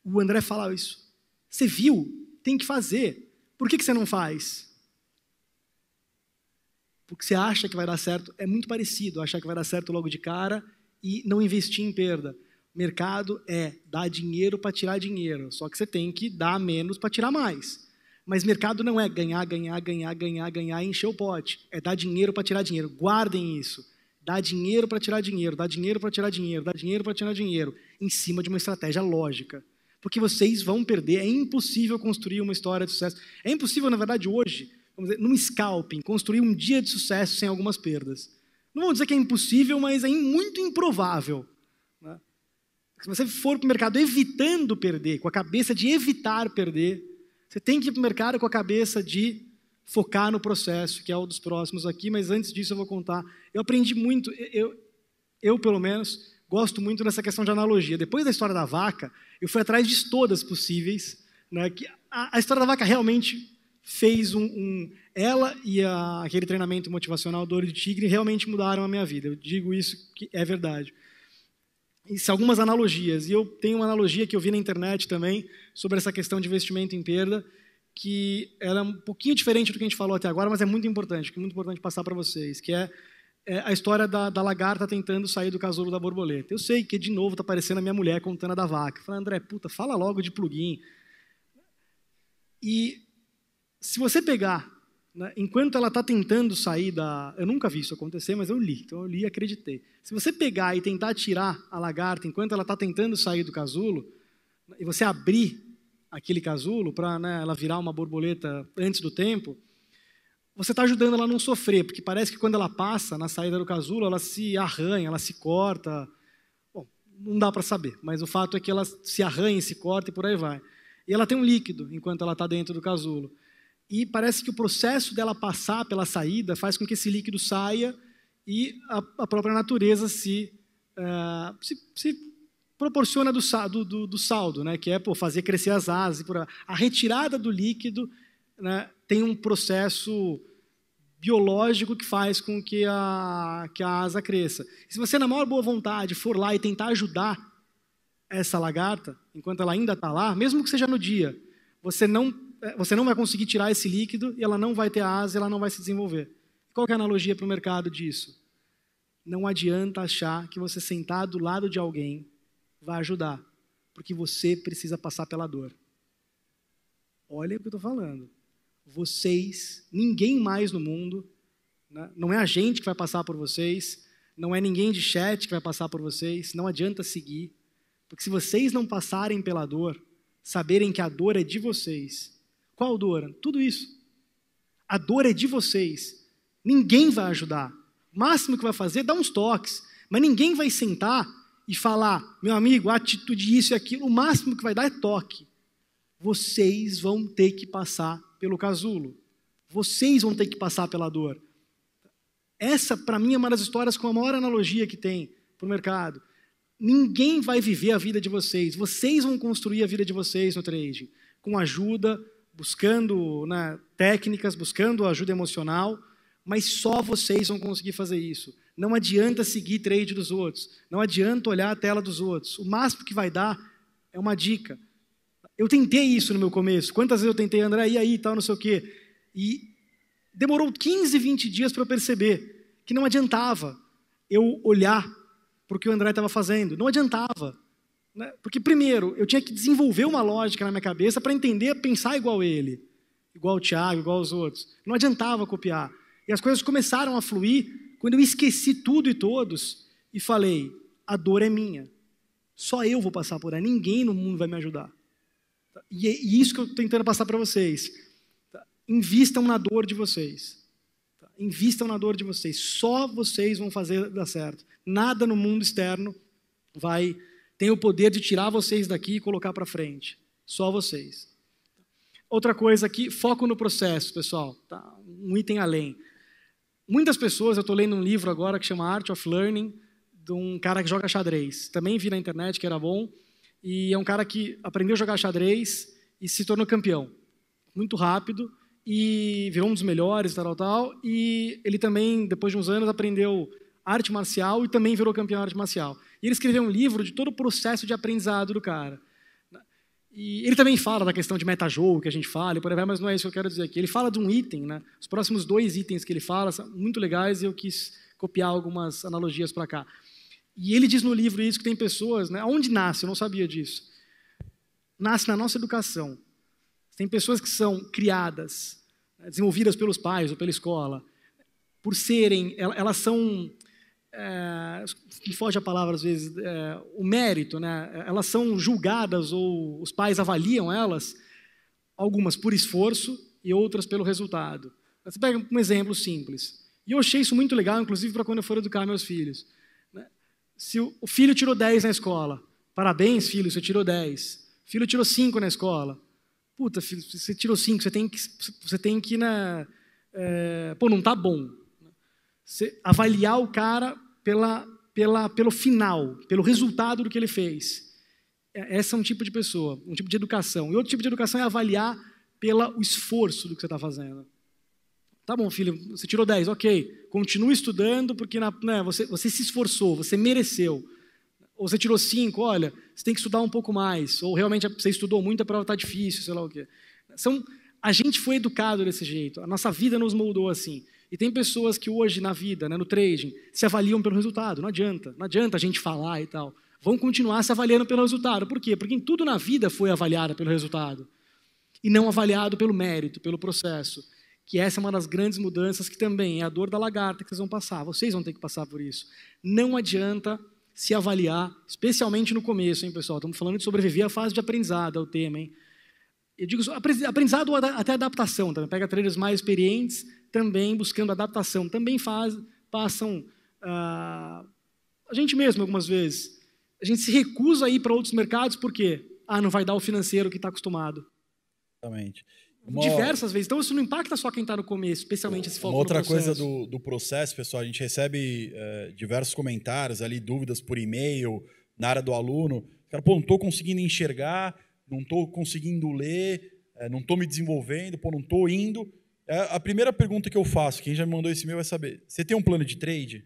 O André fala isso. Você viu? Tem que fazer. Por que, que você não faz? Porque você acha que vai dar certo. É muito parecido achar que vai dar certo logo de cara e não investir em perda. Mercado é dar dinheiro para tirar dinheiro, só que você tem que dar menos para tirar mais. Mas mercado não é ganhar, ganhar, ganhar, ganhar, ganhar e encher o pote. É dar dinheiro para tirar dinheiro. Guardem isso. Dá dinheiro para tirar dinheiro, dá dinheiro para tirar dinheiro, dá dinheiro para tirar dinheiro, em cima de uma estratégia lógica. Porque vocês vão perder. É impossível construir uma história de sucesso. É impossível, na verdade, hoje, vamos dizer, num scalping, construir um dia de sucesso sem algumas perdas. Não vou dizer que é impossível, mas é muito improvável. Se você for para o mercado evitando perder, com a cabeça de evitar perder, você tem que ir para o mercado com a cabeça de focar no processo, que é o dos próximos aqui, mas antes disso eu vou contar. Eu aprendi muito, eu, eu pelo menos, gosto muito dessa questão de analogia. Depois da história da vaca, eu fui atrás de todas possíveis. Né, que a, a história da vaca realmente fez um. um ela e a, aquele treinamento motivacional do Olho de Tigre realmente mudaram a minha vida. Eu digo isso que é verdade isso, algumas analogias. E eu tenho uma analogia que eu vi na internet também sobre essa questão de investimento em perda, que era é um pouquinho diferente do que a gente falou até agora, mas é muito importante, que é muito importante passar para vocês, que é, é, a história da, da lagarta tentando sair do casulo da borboleta. Eu sei que, de novo, está aparecendo a minha mulher contando a da vaca. Falando, André, puta, fala logo de plugin. E se você pegar né, enquanto ela está tentando sair da. Eu nunca vi isso acontecer, mas eu li, então eu li e acreditei. Se você pegar e tentar tirar a lagarta enquanto ela está tentando sair do casulo, e você abrir aquele casulo para né, ela virar uma borboleta antes do tempo, você está ajudando ela a não sofrer, porque parece que quando ela passa na saída do casulo, ela se arranha, ela se corta. Bom, não dá para saber, mas o fato é que ela se arranha, se corta e por aí vai. E ela tem um líquido enquanto ela está dentro do casulo e parece que o processo dela passar pela saída faz com que esse líquido saia e a, a própria natureza se, uh, se, se, proporciona do, do, do saldo, né? que é por fazer crescer as asas. Por, a retirada do líquido né, tem um processo biológico que faz com que a, que a asa cresça. Se você, na maior boa vontade, for lá e tentar ajudar essa lagarta, enquanto ela ainda está lá, mesmo que seja no dia, você não é, você não vai conseguir tirar esse líquido e ela não vai ter asa, ela não vai se desenvolver. Qual é a analogia para o mercado disso? Não adianta achar que você sentar do lado de alguém vai ajudar, porque você precisa passar pela dor. Olha o que eu estou falando. Vocês, ninguém mais no mundo, né? não é a gente que vai passar por vocês, não é ninguém de chat que vai passar por vocês, não adianta seguir, porque se vocês não passarem pela dor, saberem que a dor é de vocês qual dor? Tudo isso. A dor é de vocês. Ninguém vai ajudar. O máximo que vai fazer é dar uns toques. Mas ninguém vai sentar e falar, meu amigo, a atitude isso e aquilo. O máximo que vai dar é toque. Vocês vão ter que passar pelo casulo. Vocês vão ter que passar pela dor. Essa, para mim, é uma das histórias com a maior analogia que tem para o mercado. Ninguém vai viver a vida de vocês. Vocês vão construir a vida de vocês no trading. Com ajuda, buscando né, técnicas, buscando ajuda emocional, mas só vocês vão conseguir fazer isso. Não adianta seguir trade dos outros, não adianta olhar a tela dos outros. O máximo que vai dar é uma dica. Eu tentei isso no meu começo. Quantas vezes eu tentei, André, e aí, tal, não sei o quê. E demorou 15, 20 dias para eu perceber que não adiantava eu olhar para o que o André estava fazendo. Não adiantava. Né? Porque, primeiro, eu tinha que desenvolver uma lógica na minha cabeça para entender, pensar igual ele, igual o Tiago, igual os outros. Não adiantava copiar. E as coisas começaram a fluir quando eu esqueci tudo e todos e falei: a dor é minha. Só eu vou passar por ela, ninguém no mundo vai me ajudar. Tá? É, e é isso que eu estou tentando passar para vocês. Tá? Invistam na dor de vocês. Tá? Invistam na dor de vocês. Só vocês vão fazer dar certo. Nada no mundo externo vai tem o poder de tirar vocês daqui e colocar para frente. Só vocês. Outra coisa aqui, foco no processo, pessoal. Tá? Um item além. Muitas pessoas, eu estou lendo um livro agora que chama Art of Learning, de um cara que joga xadrez. Também vi na internet que era bom. E é um cara que aprendeu a jogar xadrez e se tornou campeão. Muito rápido. E virou um dos melhores, tal, tal. E ele também, depois de uns anos, aprendeu arte marcial e também virou campeão de arte marcial. E ele escreveu um livro de todo o processo de aprendizado do cara. E ele também fala da questão de metajogo que a gente fala, e por aí vai, mas não é isso que eu quero dizer aqui. Ele fala de um item, né? Os próximos dois itens que ele fala são muito legais e eu quis copiar algumas analogias para cá. E ele diz no livro isso que tem pessoas, né? Onde nasce? Eu não sabia disso. Nasce na nossa educação. Tem pessoas que são criadas, né? desenvolvidas pelos pais ou pela escola, por serem, elas são é, me foge a palavra às vezes, é, o mérito, né? elas são julgadas ou os pais avaliam elas, algumas por esforço e outras pelo resultado. Você pega um exemplo simples. E eu achei isso muito legal, inclusive para quando eu for educar meus filhos. Né? Se o filho tirou 10 na escola, parabéns, filho, você tirou 10. Filho tirou 5 na escola. Puta, filho, você tirou 5, você tem que. Você tem que na, né, é, pô, não tá bom. Você avaliar o cara pela, pela, pelo final, pelo resultado do que ele fez. É, Essa é um tipo de pessoa, um tipo de educação. E outro tipo de educação é avaliar pelo esforço do que você está fazendo. Tá bom, filho, você tirou 10, ok. Continue estudando, porque na, né, você, você se esforçou, você mereceu. Ou você tirou 5, olha, você tem que estudar um pouco mais. Ou realmente você estudou muito, a prova está difícil, sei lá o quê. São, a gente foi educado desse jeito, a nossa vida nos moldou assim. E tem pessoas que hoje na vida, né, no trading, se avaliam pelo resultado. Não adianta, não adianta a gente falar e tal. Vão continuar se avaliando pelo resultado. Por quê? Porque em tudo na vida foi avaliado pelo resultado e não avaliado pelo mérito, pelo processo. Que essa é uma das grandes mudanças que também é a dor da lagarta que vocês vão passar. Vocês vão ter que passar por isso. Não adianta se avaliar, especialmente no começo, hein, pessoal? Estamos falando de sobreviver à fase de aprendizado, é o tema, hein? eu digo aprendizado até adaptação, também. pega treinos mais experientes, também buscando adaptação, também faz, passam ah, a gente mesmo algumas vezes, a gente se recusa a ir para outros mercados porque ah, não vai dar o financeiro que está acostumado. Exatamente. Uma... Diversas vezes. Então, isso não impacta só quem está no começo, especialmente esse foco Uma outra coisa do, do processo, pessoal, a gente recebe eh, diversos comentários ali, dúvidas por e-mail, na área do aluno. O cara, pô, não estou conseguindo enxergar, não estou conseguindo ler, é, não estou me desenvolvendo, pô, não estou indo. É, a primeira pergunta que eu faço, quem já me mandou esse e-mail vai saber: você tem um plano de trade?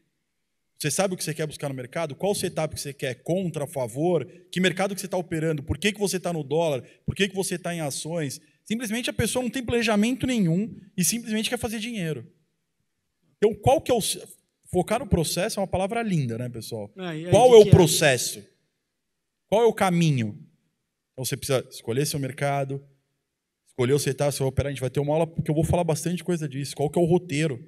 Você sabe o que você quer buscar no mercado? Qual setup que você quer? Contra, a favor? Que mercado que você está operando? Por que, que você está no dólar? Por que, que você está em ações? Simplesmente a pessoa não tem planejamento nenhum e simplesmente quer fazer dinheiro. Então, qual que é o. Focar no processo é uma palavra linda, né, pessoal? Ah, qual é o é? processo? É? Qual é o caminho? Então você precisa escolher seu mercado, escolher o setar, se vai operar. A gente vai ter uma aula porque eu vou falar bastante coisa disso. Qual que é o roteiro?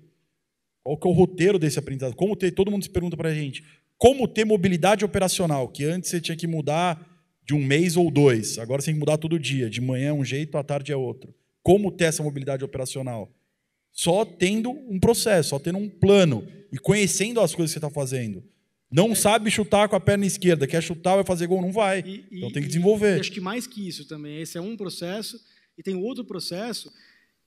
Qual que é o roteiro desse aprendizado? Como ter, todo mundo se pergunta para a gente, como ter mobilidade operacional, que antes você tinha que mudar de um mês ou dois, agora você tem que mudar todo dia, de manhã é um jeito, à tarde é outro. Como ter essa mobilidade operacional? Só tendo um processo, só tendo um plano e conhecendo as coisas que você está fazendo. Não sabe chutar com a perna esquerda, quer chutar, vai fazer gol, não vai. E, então e, tem que desenvolver. E, acho que mais que isso também, esse é um processo, e tem outro processo,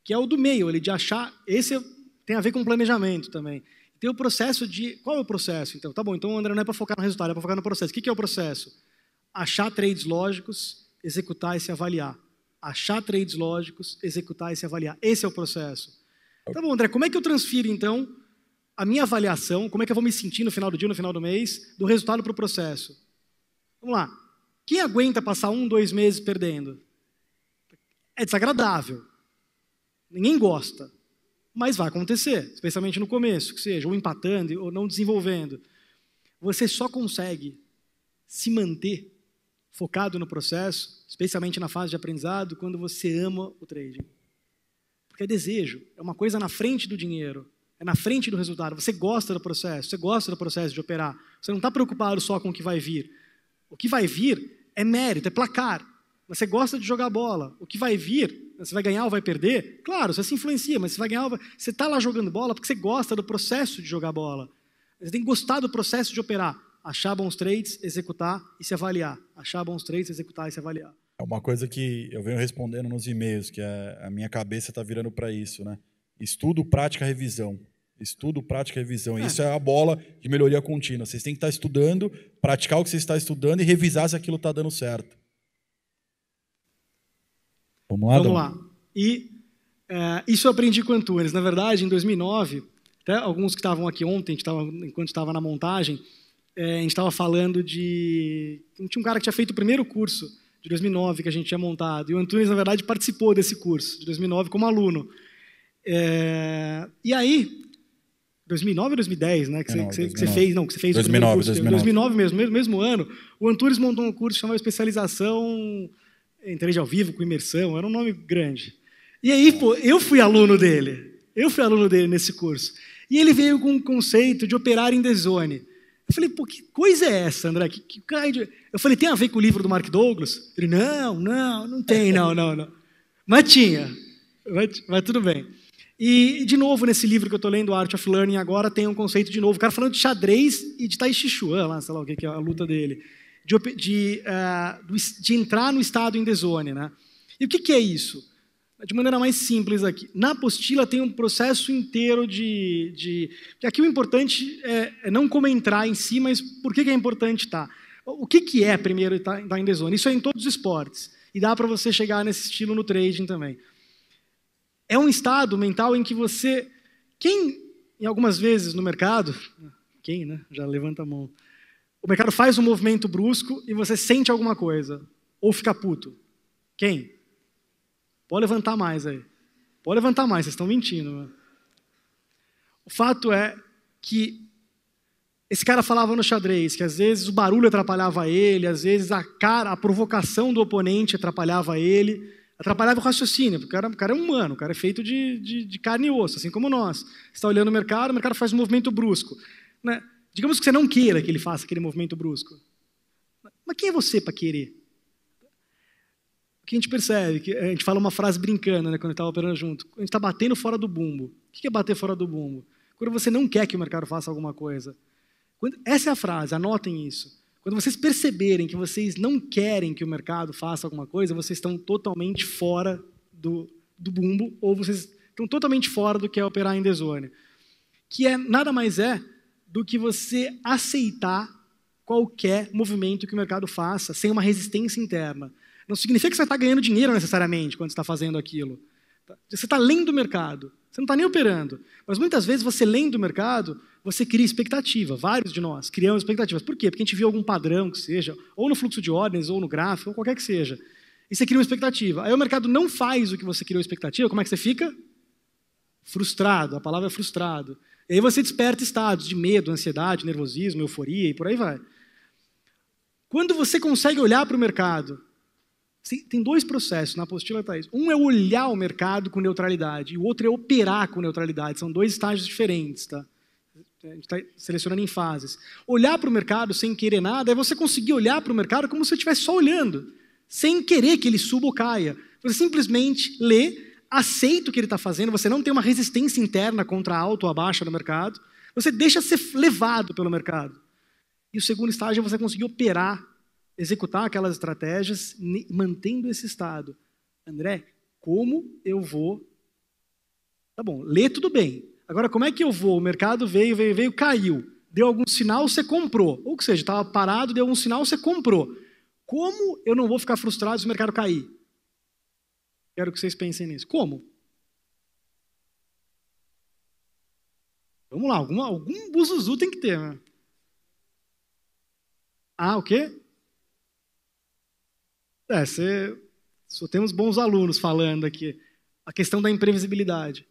que é o do meio, ele de achar. Esse tem a ver com planejamento também. Tem o processo de. Qual é o processo? Então, tá bom, então, André, não é para focar no resultado, é para focar no processo. O que é o processo? Achar trades lógicos, executar e se avaliar. Achar trades lógicos, executar e se avaliar. Esse é o processo. É tá bom, André, como é que eu transfiro, então, a minha avaliação, como é que eu vou me sentir no final do dia, no final do mês, do resultado para o processo. Vamos lá. Quem aguenta passar um, dois meses perdendo? É desagradável. Ninguém gosta. Mas vai acontecer, especialmente no começo, que seja, ou empatando, ou não desenvolvendo. Você só consegue se manter focado no processo, especialmente na fase de aprendizado, quando você ama o trading. Porque é desejo, é uma coisa na frente do dinheiro é na frente do resultado. Você gosta do processo, você gosta do processo de operar. Você não está preocupado só com o que vai vir. O que vai vir é mérito, é placar. Mas você gosta de jogar bola. O que vai vir, você vai ganhar ou vai perder? Claro, você se influencia, mas você vai ganhar. Vai... Você está lá jogando bola porque você gosta do processo de jogar bola. Você tem que gostar do processo de operar. Achar bons trades, executar e se avaliar. Achar bons trades, executar e se avaliar. É uma coisa que eu venho respondendo nos e-mails, que é, a minha cabeça está virando para isso, né? Estudo, prática, revisão. Estudo, prática e revisão. É. Isso é a bola de melhoria contínua. Vocês têm que estar estudando, praticar o que vocês estão estudando e revisar se aquilo está dando certo. Vamos lá, Vamos lá. E é, isso eu aprendi com Antunes. Na verdade, em 2009, até alguns que estavam aqui ontem, que tavam, enquanto estava na montagem, é, a gente estava falando de... Tinha um cara que tinha feito o primeiro curso de 2009 que a gente tinha montado. E o Antunes, na verdade, participou desse curso de 2009 como aluno. É... E aí, 2009 ou 2010, né? Que, você, é, fez, não, que você fez 2009, curso, 2009. 2009 mesmo, mesmo, mesmo ano. O Antunes montou um curso chamado Especialização em Trade ao Vivo com Imersão, era um nome grande. E aí, pô, eu fui aluno dele. Eu fui aluno dele nesse curso. E ele veio com o conceito de operar em desone. Eu falei, pô, que coisa é essa, André? Que, que, eu falei, tem a ver com o livro do Mark Douglas? Ele, não, não, não tem, não, não, não. Mas tinha. Mas, mas tudo bem. E, de novo, nesse livro que eu estou lendo, Art of Learning, agora tem um conceito de novo. O cara falando de xadrez e de Tai Chi Chuan, lá, sei lá o que, é a luta dele. De, de, uh, de entrar no estado em desone. Né? E o que, que é isso? De maneira mais simples aqui. Na apostila tem um processo inteiro de... de aqui o importante é, é não como entrar em si, mas por que, que é importante estar. Tá? O que, que é primeiro estar tá, tá em desone? Isso é em todos os esportes. E dá para você chegar nesse estilo no trading também. É um estado mental em que você. Quem, em algumas vezes no mercado, quem, né? Já levanta a mão. O mercado faz um movimento brusco e você sente alguma coisa. Ou fica puto. Quem? Pode levantar mais aí. Pode levantar mais, vocês estão mentindo. Mano. O fato é que esse cara falava no xadrez que às vezes o barulho atrapalhava ele, às vezes a cara, a provocação do oponente atrapalhava ele. Atrapalhava o raciocínio, porque o cara, o cara é humano, o cara é feito de, de, de carne e osso, assim como nós. Você está olhando o mercado, o mercado faz um movimento brusco. Né? Digamos que você não queira que ele faça aquele movimento brusco. Mas quem é você para querer? O que a gente percebe, que a gente fala uma frase brincando né, quando estava tá operando junto, a gente está batendo fora do bumbo. O que é bater fora do bumbo? Quando você não quer que o mercado faça alguma coisa. Quando, essa é a frase, anotem isso. Quando vocês perceberem que vocês não querem que o mercado faça alguma coisa, vocês estão totalmente fora do, do bumbo ou vocês estão totalmente fora do que é operar em desone. Que é nada mais é do que você aceitar qualquer movimento que o mercado faça sem uma resistência interna. Não significa que você está ganhando dinheiro necessariamente quando está fazendo aquilo, você está lendo o mercado, você não está nem operando. Mas muitas vezes você lendo o mercado, você cria expectativa. Vários de nós criamos expectativas. Por quê? Porque a gente viu algum padrão que seja, ou no fluxo de ordens, ou no gráfico, ou qualquer que seja. E você cria uma expectativa. Aí o mercado não faz o que você criou expectativa, como é que você fica? Frustrado, a palavra é frustrado. E aí você desperta estados de medo, ansiedade, nervosismo, euforia e por aí vai. Quando você consegue olhar para o mercado tem dois processos na apostila está Um é olhar o mercado com neutralidade, e o outro é operar com neutralidade. São dois estágios diferentes, tá? A gente está selecionando em fases. Olhar para o mercado sem querer nada é você conseguir olhar para o mercado como se você estivesse só olhando, sem querer que ele suba ou caia. Você simplesmente lê, aceita o que ele está fazendo, você não tem uma resistência interna contra a alta ou a baixa do mercado, você deixa ser levado pelo mercado. E o segundo estágio é você conseguir operar executar aquelas estratégias mantendo esse estado. André, como eu vou? Tá bom, lê tudo bem. Agora, como é que eu vou? O mercado veio, veio, veio, caiu. Deu algum sinal, você comprou. Ou seja, estava parado, deu algum sinal, você comprou. Como eu não vou ficar frustrado se o mercado cair? Quero que vocês pensem nisso. Como? Vamos lá, algum algum buzuzu tem que ter. Né? Ah, o quê? É, você, só temos bons alunos falando aqui. A questão da imprevisibilidade.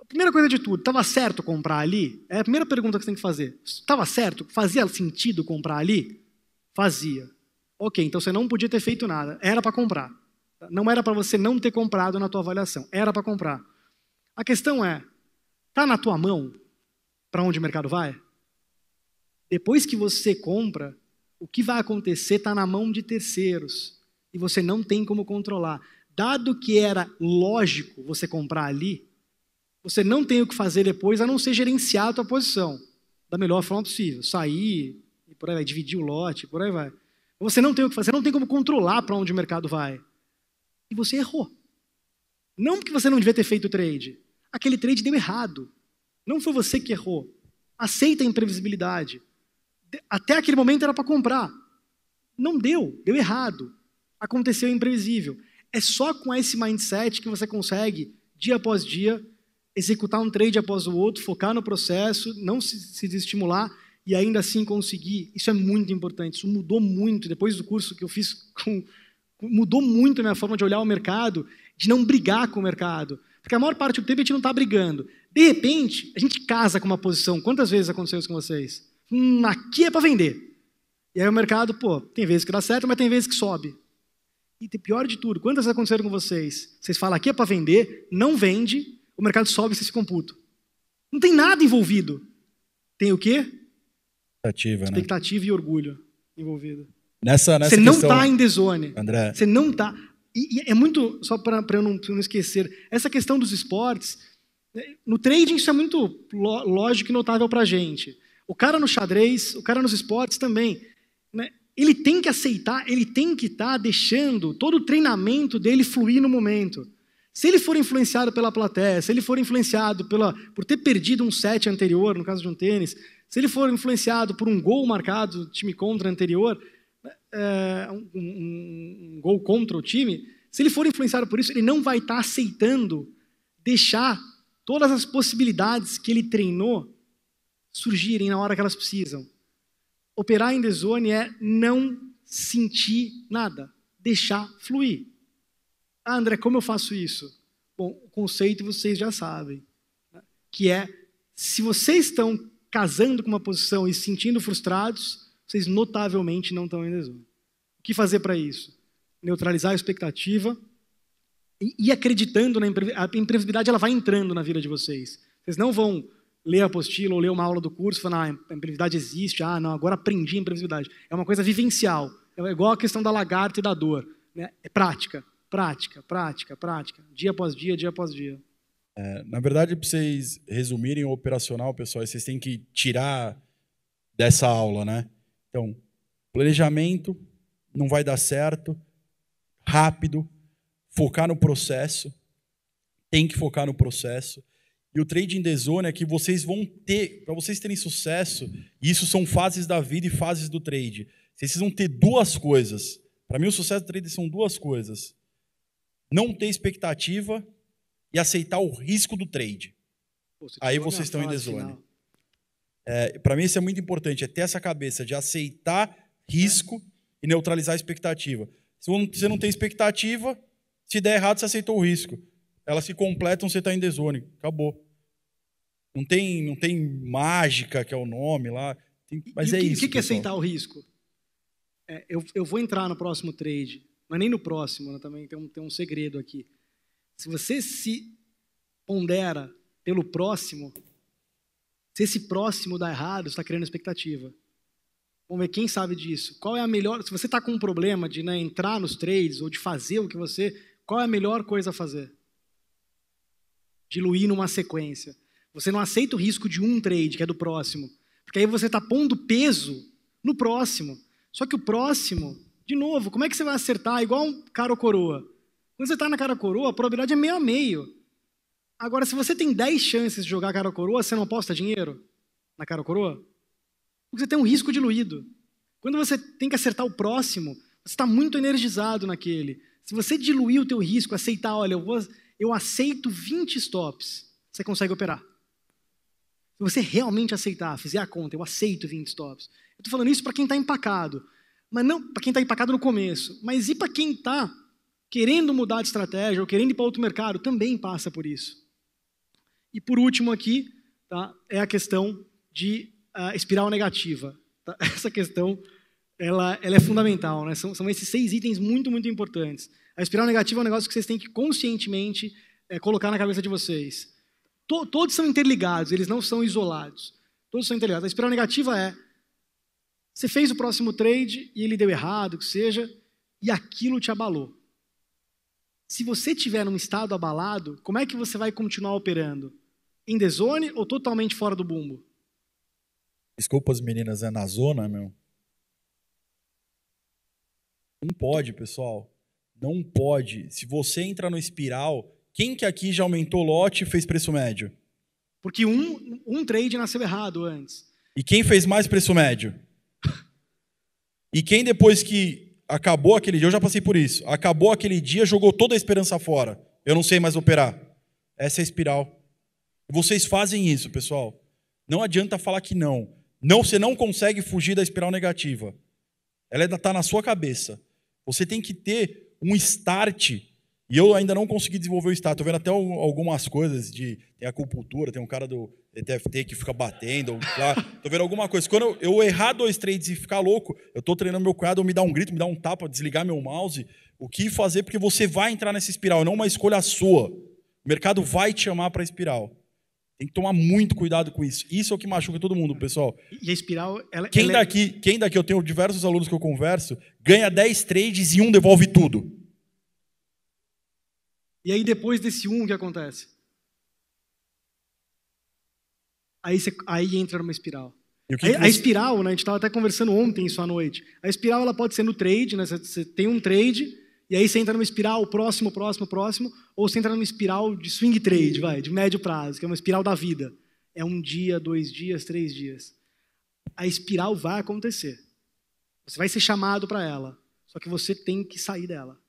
A primeira coisa de tudo, estava certo comprar ali? É a primeira pergunta que você tem que fazer. Estava certo? Fazia sentido comprar ali? Fazia. Ok, então você não podia ter feito nada. Era para comprar. Não era para você não ter comprado na tua avaliação. Era para comprar. A questão é, tá na tua mão para onde o mercado vai? Depois que você compra, o que vai acontecer está na mão de terceiros e você não tem como controlar. Dado que era lógico você comprar ali, você não tem o que fazer depois a não ser gerenciar a sua posição da melhor forma possível. Sair, e por aí vai, dividir o lote, por aí vai. Você não tem o que fazer, não tem como controlar para onde o mercado vai. E você errou. Não porque você não devia ter feito o trade. Aquele trade deu errado. Não foi você que errou. Aceita a imprevisibilidade. Até aquele momento era para comprar. Não deu, deu errado aconteceu imprevisível. É só com esse mindset que você consegue, dia após dia, executar um trade após o outro, focar no processo, não se, se desestimular e ainda assim conseguir. Isso é muito importante. Isso mudou muito. Depois do curso que eu fiz, com, mudou muito a minha forma de olhar o mercado, de não brigar com o mercado. Porque a maior parte do tempo a gente não está brigando. De repente, a gente casa com uma posição. Quantas vezes aconteceu isso com vocês? Hum, aqui é para vender. E aí o mercado, pô, tem vezes que dá certo, mas tem vezes que sobe. E pior de tudo, quantas aconteceram com vocês? Vocês falam aqui é para vender, não vende, o mercado sobe e vocês ficam Não tem nada envolvido. Tem o quê? Expectativa, né? Expectativa né? e orgulho envolvido. Nessa, nessa você não está tá em desone. André. Você não está. E, e, é muito, só para eu não, não esquecer, essa questão dos esportes, né, no trading isso é muito lógico e notável para a gente. O cara no xadrez, o cara nos esportes também ele tem que aceitar, ele tem que estar tá deixando todo o treinamento dele fluir no momento. Se ele for influenciado pela plateia, se ele for influenciado pela, por ter perdido um set anterior, no caso de um tênis, se ele for influenciado por um gol marcado do time contra anterior, é, um, um, um, gol contra o time, se ele for influenciado por isso, ele não vai estar tá aceitando deixar todas as possibilidades que ele treinou surgirem na hora que elas precisam. Operar em desone é não sentir nada, deixar fluir. Ah, André, como eu faço isso? Bom, o conceito vocês já sabem, né? que é se vocês estão casando com uma posição e se sentindo frustrados, vocês notavelmente não estão em desone. O que fazer para isso? Neutralizar a expectativa e, e acreditando na a imprevisibilidade ela vai entrando na vida de vocês. Vocês não vão ler a apostila ou ler uma aula do curso, falar, ah, a imprevisibilidade existe, ah, não, agora aprendi a imprevisibilidade. É uma coisa vivencial. É igual a questão da lagarta e da dor. Né? É prática, prática, prática, prática. Dia após dia, dia após dia. É, na verdade, para vocês resumirem o operacional, pessoal, é vocês têm que tirar dessa aula, né? Então, planejamento não vai dar certo, rápido, focar no processo, tem que focar no processo e o trading the zone é que vocês vão ter, para vocês terem sucesso, e isso são fases da vida e fases do trade. Vocês vão ter duas coisas. Para mim, o sucesso do trade são duas coisas: não ter expectativa e aceitar o risco do trade. Pô, Aí vocês estão em the zone. É, para mim, isso é muito importante: é ter essa cabeça de aceitar risco e neutralizar a expectativa. Se você não tem expectativa, se der errado, você aceitou o risco. Elas se completam, você está em desone. Acabou. Não tem, não tem mágica, que é o nome lá. Tem, mas e é que, isso. O que, é aceitar o risco? É, eu, eu vou entrar no próximo trade, mas nem no próximo, né, também tem um, tem um segredo aqui. Se você se pondera pelo próximo, se esse próximo dá errado, você está criando expectativa. Vamos ver quem sabe disso. Qual é a melhor. Se você está com um problema de né, entrar nos trades ou de fazer o que você. Qual é a melhor coisa a fazer? Diluir numa sequência. Você não aceita o risco de um trade, que é do próximo. Porque aí você está pondo peso no próximo. Só que o próximo, de novo, como é que você vai acertar? Igual um cara ou coroa. Quando você está na cara ou coroa, a probabilidade é meio a meio. Agora, se você tem 10 chances de jogar cara ou coroa, você não aposta dinheiro na cara ou coroa? Porque você tem um risco diluído. Quando você tem que acertar o próximo, você está muito energizado naquele. Se você diluir o teu risco, aceitar, olha, eu, vou, eu aceito 20 stops, você consegue operar. Se você realmente aceitar, fizer a conta, eu aceito 20 stops. Eu estou falando isso para quem está empacado, mas não para quem está empacado no começo. Mas e para quem está querendo mudar de estratégia ou querendo ir para outro mercado, também passa por isso. E por último aqui, tá, é a questão de uh, espiral negativa. Tá? Essa questão ela, ela é fundamental. Né? São, são, esses seis itens muito, muito importantes. A espiral negativa é um negócio que vocês têm que conscientemente é, colocar na cabeça de vocês. To, todos são interligados, eles não são isolados. Todos são interligados. A espiral negativa é: você fez o próximo trade e ele deu errado, que seja, e aquilo te abalou. Se você tiver num estado abalado, como é que você vai continuar operando? Em zone ou totalmente fora do bumbo? Desculpa as meninas, é na zona, meu. Não pode, pessoal. Não pode. Se você entrar no espiral, quem que aqui já aumentou lote e fez preço médio? Porque um, um trade nasceu errado antes. E quem fez mais preço médio? E quem depois que acabou aquele dia, eu já passei por isso, acabou aquele dia, jogou toda a esperança fora. Eu não sei mais operar. Essa é a espiral. Vocês fazem isso, pessoal. Não adianta falar que não. Não, você não consegue fugir da espiral negativa. Ela está na sua cabeça. Você tem que ter um start e eu ainda não consegui desenvolver o estado. Estou vendo até algumas coisas de. Tem acupuntura, tem um cara do ETFT que fica batendo. Estou vendo alguma coisa. Quando eu, eu, errar dois trades e ficar louco, eu estou treinando meu cunhado, me dá um grito, me dá um tapa, desligar meu mouse. O que fazer? Porque você vai entrar nessa espiral, não uma escolha sua. O mercado vai te chamar para a espiral. Tem que tomar muito cuidado com isso. Isso é o que machuca todo mundo, pessoal. E a espiral, ela, quem ela é daqui, é... quem daqui eu tenho diversos alunos que eu converso, ganha 10 trades e um devolve tudo. E aí depois desse um, o que acontece? Aí, você, aí entra numa espiral. que a, a, espiral, né, a gente estava até conversando ontem isso à noite. A espiral ela pode ser no trade, né, você, você tem um trade, e aí você entra numa espiral próximo, próximo, próximo, ou você entra numa espiral de swing trade, vai, de médio prazo, que é uma espiral da vida. É um dia, dois dias, três dias. A espiral vai acontecer. Você vai ser chamado para ela, só que você tem que sair dela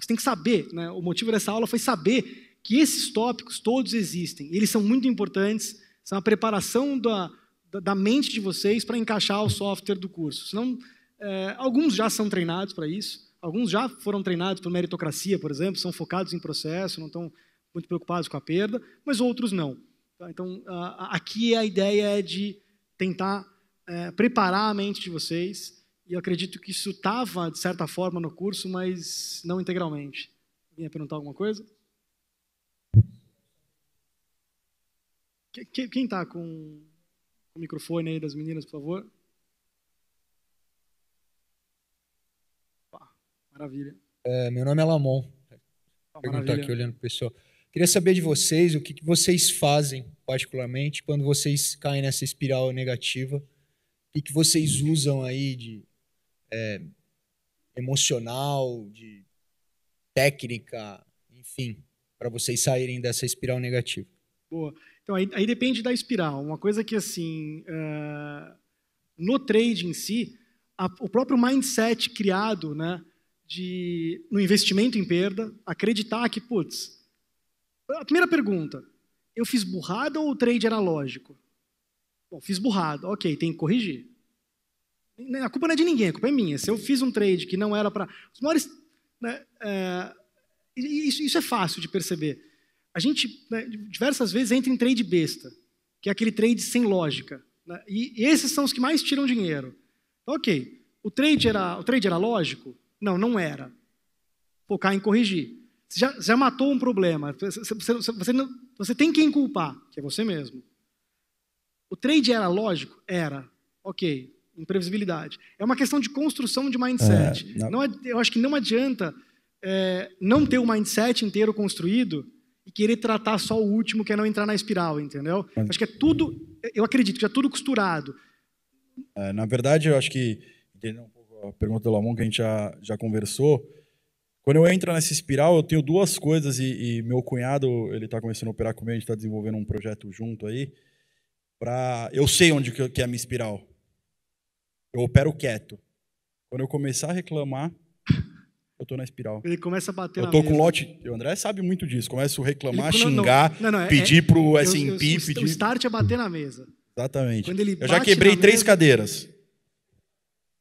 você tem que saber, né? o motivo dessa aula foi saber que esses tópicos todos existem, eles são muito importantes, são a preparação da, da, da mente de vocês para encaixar o software do curso. Senão, é, alguns já são treinados para isso, alguns já foram treinados por meritocracia, por exemplo, são focados em processo, não estão muito preocupados com a perda, mas outros não. Tá, então, aqui a ideia é de tentar é, preparar a mente de vocês e eu acredito que isso estava, de certa forma, no curso, mas não integralmente. Alguém ia perguntar alguma coisa? Quem está com o microfone aí das meninas, por favor? Maravilha. É, meu nome é Lamon. Perguntar aqui olhando para o pessoal. Queria saber de vocês o que, vocês fazem, particularmente, quando vocês caem nessa espiral negativa. O que vocês usam aí de é, emocional, de técnica, enfim, para vocês saírem dessa espiral negativa? Boa. Então, aí, aí, depende da espiral. Uma coisa que, assim, é, no trade em si, a, o próprio mindset criado né, de, no investimento em perda, acreditar que, putz, a primeira pergunta, eu fiz burrada ou o trade era lógico? Bom, fiz burrada, ok, tem que corrigir. A culpa não é de ninguém, a culpa é minha. Se eu fiz um trade que não era para. Os maiores. Né, é, isso, isso, é fácil de perceber. A gente, né, diversas vezes, entra em trade besta, que é aquele trade sem lógica. Né, e esses são os que mais tiram dinheiro. Então, ok, o trade, era, o trade era lógico? Não, não era. Focar em corrigir. Você já, já matou um problema. Você, você, você, não, você tem quem culpar, que é você mesmo. O trade era lógico? Era. Ok, imprevisibilidade. É uma questão de construção de mindset. É, não... Não, é, eu acho que não adianta é, não ter o mindset inteiro construído e querer tratar só o último, que é não entrar na espiral, entendeu? Acho que é tudo, eu acredito que já é tudo costurado. É, na verdade, eu acho que, entendendo um pouco a pergunta do Lamon, que a gente já, já conversou, quando eu entro nessa espiral, eu tenho duas coisas e, e meu cunhado, ele está começando a operar comigo, a gente está desenvolvendo um projeto junto aí, para eu sei onde que é a minha espiral. Eu opero quieto. Quando eu começar a reclamar, eu tô na espiral. Ele começa a bater eu tô com mesa. lote. O André sabe muito disso. Começo a reclamar, ele, xingar, não, não, é, pedir é, pro S&P, pedir... O start é bater na mesa. Exatamente. eu já quebrei três mesa... cadeiras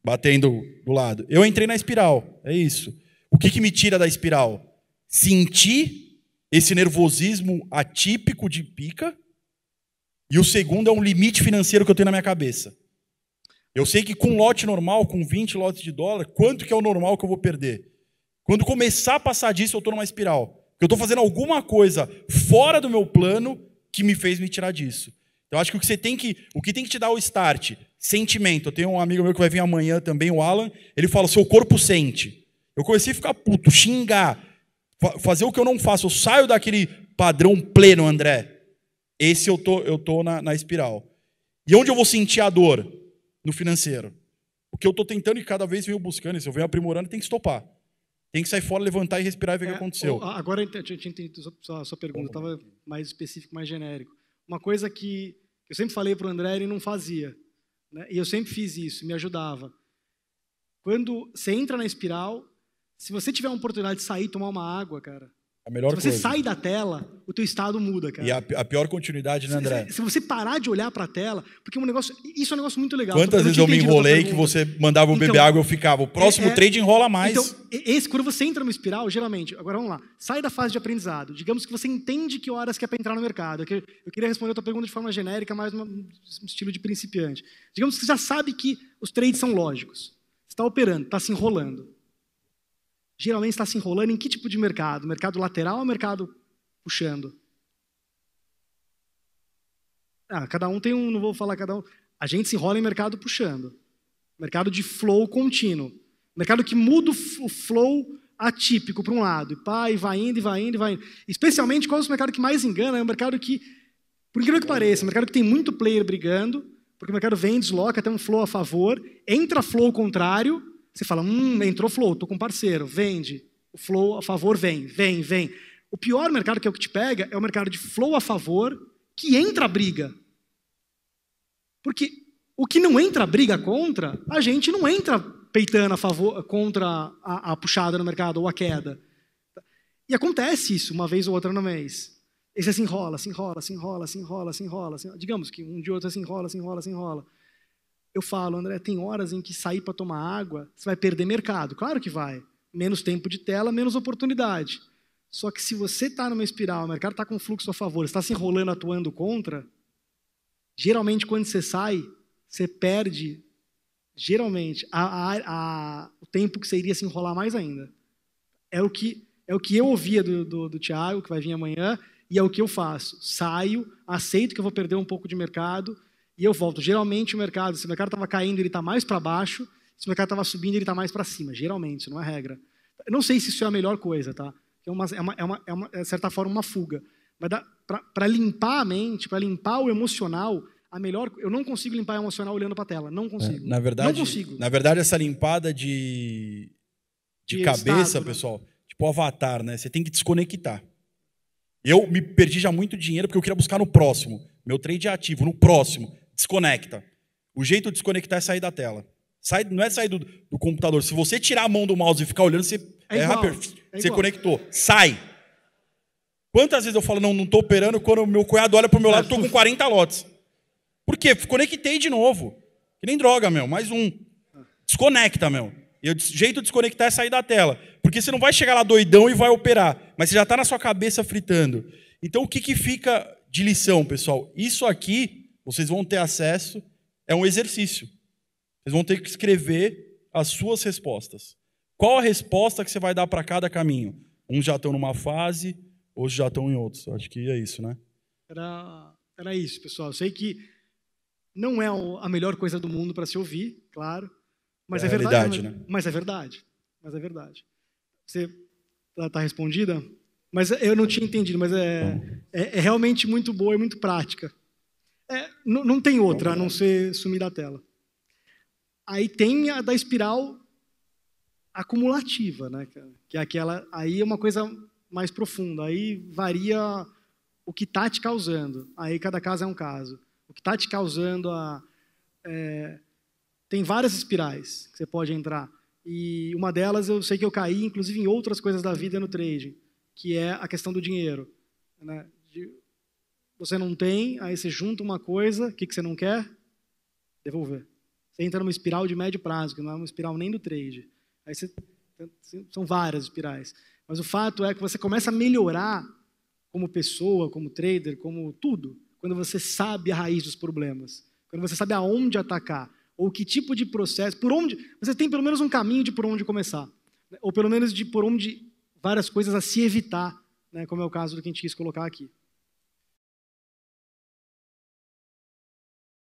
batendo do lado. Eu entrei na espiral. É isso. O que, que me tira da espiral? Sentir esse nervosismo atípico de pica. E o segundo é um limite financeiro que eu tenho na minha cabeça. Eu sei que com um lote normal, com 20 lotes de dólar, quanto que é o normal que eu vou perder? Quando começar a passar disso, eu estou numa espiral. eu estou fazendo alguma coisa fora do meu plano que me fez me tirar disso. Então, eu acho que o que você tem que, o que tem que te dar o start, sentimento. Eu tenho um amigo meu que vai vir amanhã também, o Alan, ele fala: "Seu corpo sente". Eu comecei a ficar puto, xingar, fazer o que eu não faço, eu saio daquele padrão pleno, André. Esse eu tô, eu tô na, na espiral. E onde eu vou sentir a dor? no financeiro. O que eu estou tentando e cada vez venho buscando, se eu venho aprimorando, tem que estopar. Tem que sair fora, levantar e respirar e ver o é, que aconteceu. Agora a gente entendido a sua pergunta, estava mais específico, mais genérico. Uma coisa que eu sempre falei para o André, ele não fazia. Né? E eu sempre fiz isso, me ajudava. Quando você entra na espiral, se você tiver uma oportunidade de sair, tomar uma água, cara, a melhor se você coisa. sai da tela, o teu estado muda, cara. E a, a pior continuidade, né, André? Se, se você parar de olhar para a tela, porque um negócio, isso é um negócio muito legal. Quantas vezes eu me enrolei que você mandava eu então, beber água e eu ficava, o é, próximo é, trade enrola mais. Então, esse, quando você entra numa espiral, geralmente, agora vamos lá, sai da fase de aprendizado. Digamos que você entende que horas que é para entrar no mercado. Eu, eu queria responder a tua pergunta de forma genérica, mais no um estilo de principiante. Digamos que você já sabe que os trades são lógicos. Você está operando, está se enrolando geralmente está se enrolando em que tipo de mercado? Mercado lateral ou mercado puxando? Ah, cada um tem um, não vou falar cada um. A gente se enrola em mercado puxando. Mercado de flow contínuo. Mercado que muda o flow atípico para um lado. E pá, e vai indo, e vai indo, e vai indo. Especialmente qual é o mercado que mais engana? É um mercado que, por incrível que pareça, é um mercado que tem muito player brigando, porque o mercado vem, desloca até um flow a favor, entra flow contrário, você fala, hum, entrou flow, estou com parceiro, vende. O flow a favor vem, vem, vem. O pior mercado que é o que te pega é o mercado de flow a favor que entra a briga. Porque o que não entra a briga contra, a gente não entra peitando a favor, contra a, a puxada no mercado ou a queda. E acontece isso uma vez ou outra no mês. Esse assim se enrola, se enrola, se enrola, se enrola, se enrola. Se enrola. Digamos que um de outro se enrola, se enrola, se enrola. Eu falo, André, tem horas em que sair para tomar água, você vai perder mercado. Claro que vai. Menos tempo de tela, menos oportunidade. Só que se você está numa espiral, o mercado está com fluxo a favor, está se enrolando atuando contra, geralmente quando você sai, você perde, geralmente, a, a, a, o tempo que você iria se enrolar mais ainda. É o que, é o que eu ouvia do, do, do Tiago, que vai vir amanhã, e é o que eu faço. Saio, aceito que eu vou perder um pouco de mercado, e eu volto. Geralmente o mercado, se o mercado estava caindo, ele está mais para baixo, se o mercado estava subindo, ele está mais para cima. Geralmente, isso não é regra. Eu não sei se isso é a melhor coisa, tá? É uma, é uma, é uma, é uma é, de certa forma, uma fuga. Mas para limpar a mente, para limpar o emocional, a melhor. Eu não consigo limpar o emocional olhando para a tela. Não consigo. É, na verdade, não consigo. Na verdade, essa limpada de, de, de cabeça, estado, né? pessoal, né? tipo avatar, né? Você tem que desconectar. Eu me perdi já muito dinheiro porque eu queria buscar no próximo. Meu trade é ativo, no próximo desconecta. O jeito de desconectar é sair da tela. Sai, não é sair do, do computador. Se você tirar a mão do mouse e ficar olhando, você é, é igual, é você conectou. Sai. Quantas vezes eu falo, não, não estou operando, quando meu cunhado olha para o meu lado, estou com 40 lotes. Por quê? Conectei de novo. Que nem droga, meu. Mais um. Desconecta, meu. E o jeito de desconectar é sair da tela. Porque você não vai chegar lá doidão e vai operar. Mas você já está na sua cabeça fritando. Então, o que, que fica de lição, pessoal? Isso aqui vocês vão ter acesso, é um exercício. Vocês vão ter que escrever as suas respostas. Qual a resposta que você vai dar para cada caminho? Uns já estão numa fase, outros já estão em outros. Acho que é isso, né? Era, era isso, pessoal. Eu sei que não é a melhor coisa do mundo para se ouvir, claro, mas é, é verdade. Né? Mas é verdade. Mas é verdade. Você está tá respondida? Mas eu não tinha entendido, mas é, é, é realmente muito boa e muito prática. É, não, tem outra a não ser sumir da tela. Aí tem a da espiral acumulativa, né, Que é aquela. Aí é uma coisa mais profunda. Aí varia o que está te causando. Aí cada caso é um caso. O que está te causando a. É, tem várias espirais que você pode entrar. E uma delas eu sei que eu caí, inclusive, em outras coisas da vida no trading, que é a questão do dinheiro. Né? você não tem, aí você junta uma coisa, o que, que você não quer? Devolver. Você entra numa espiral de médio prazo, que não é uma espiral nem do trade. Aí você, são várias espirais. Mas o fato é que você começa a melhorar como pessoa, como trader, como tudo, quando você sabe a raiz dos problemas, quando você sabe aonde atacar, ou que tipo de processo, por onde. Você tem pelo menos um caminho de por onde começar, ou pelo menos de por onde várias coisas a se evitar, né, como é o caso do que a gente quis colocar aqui.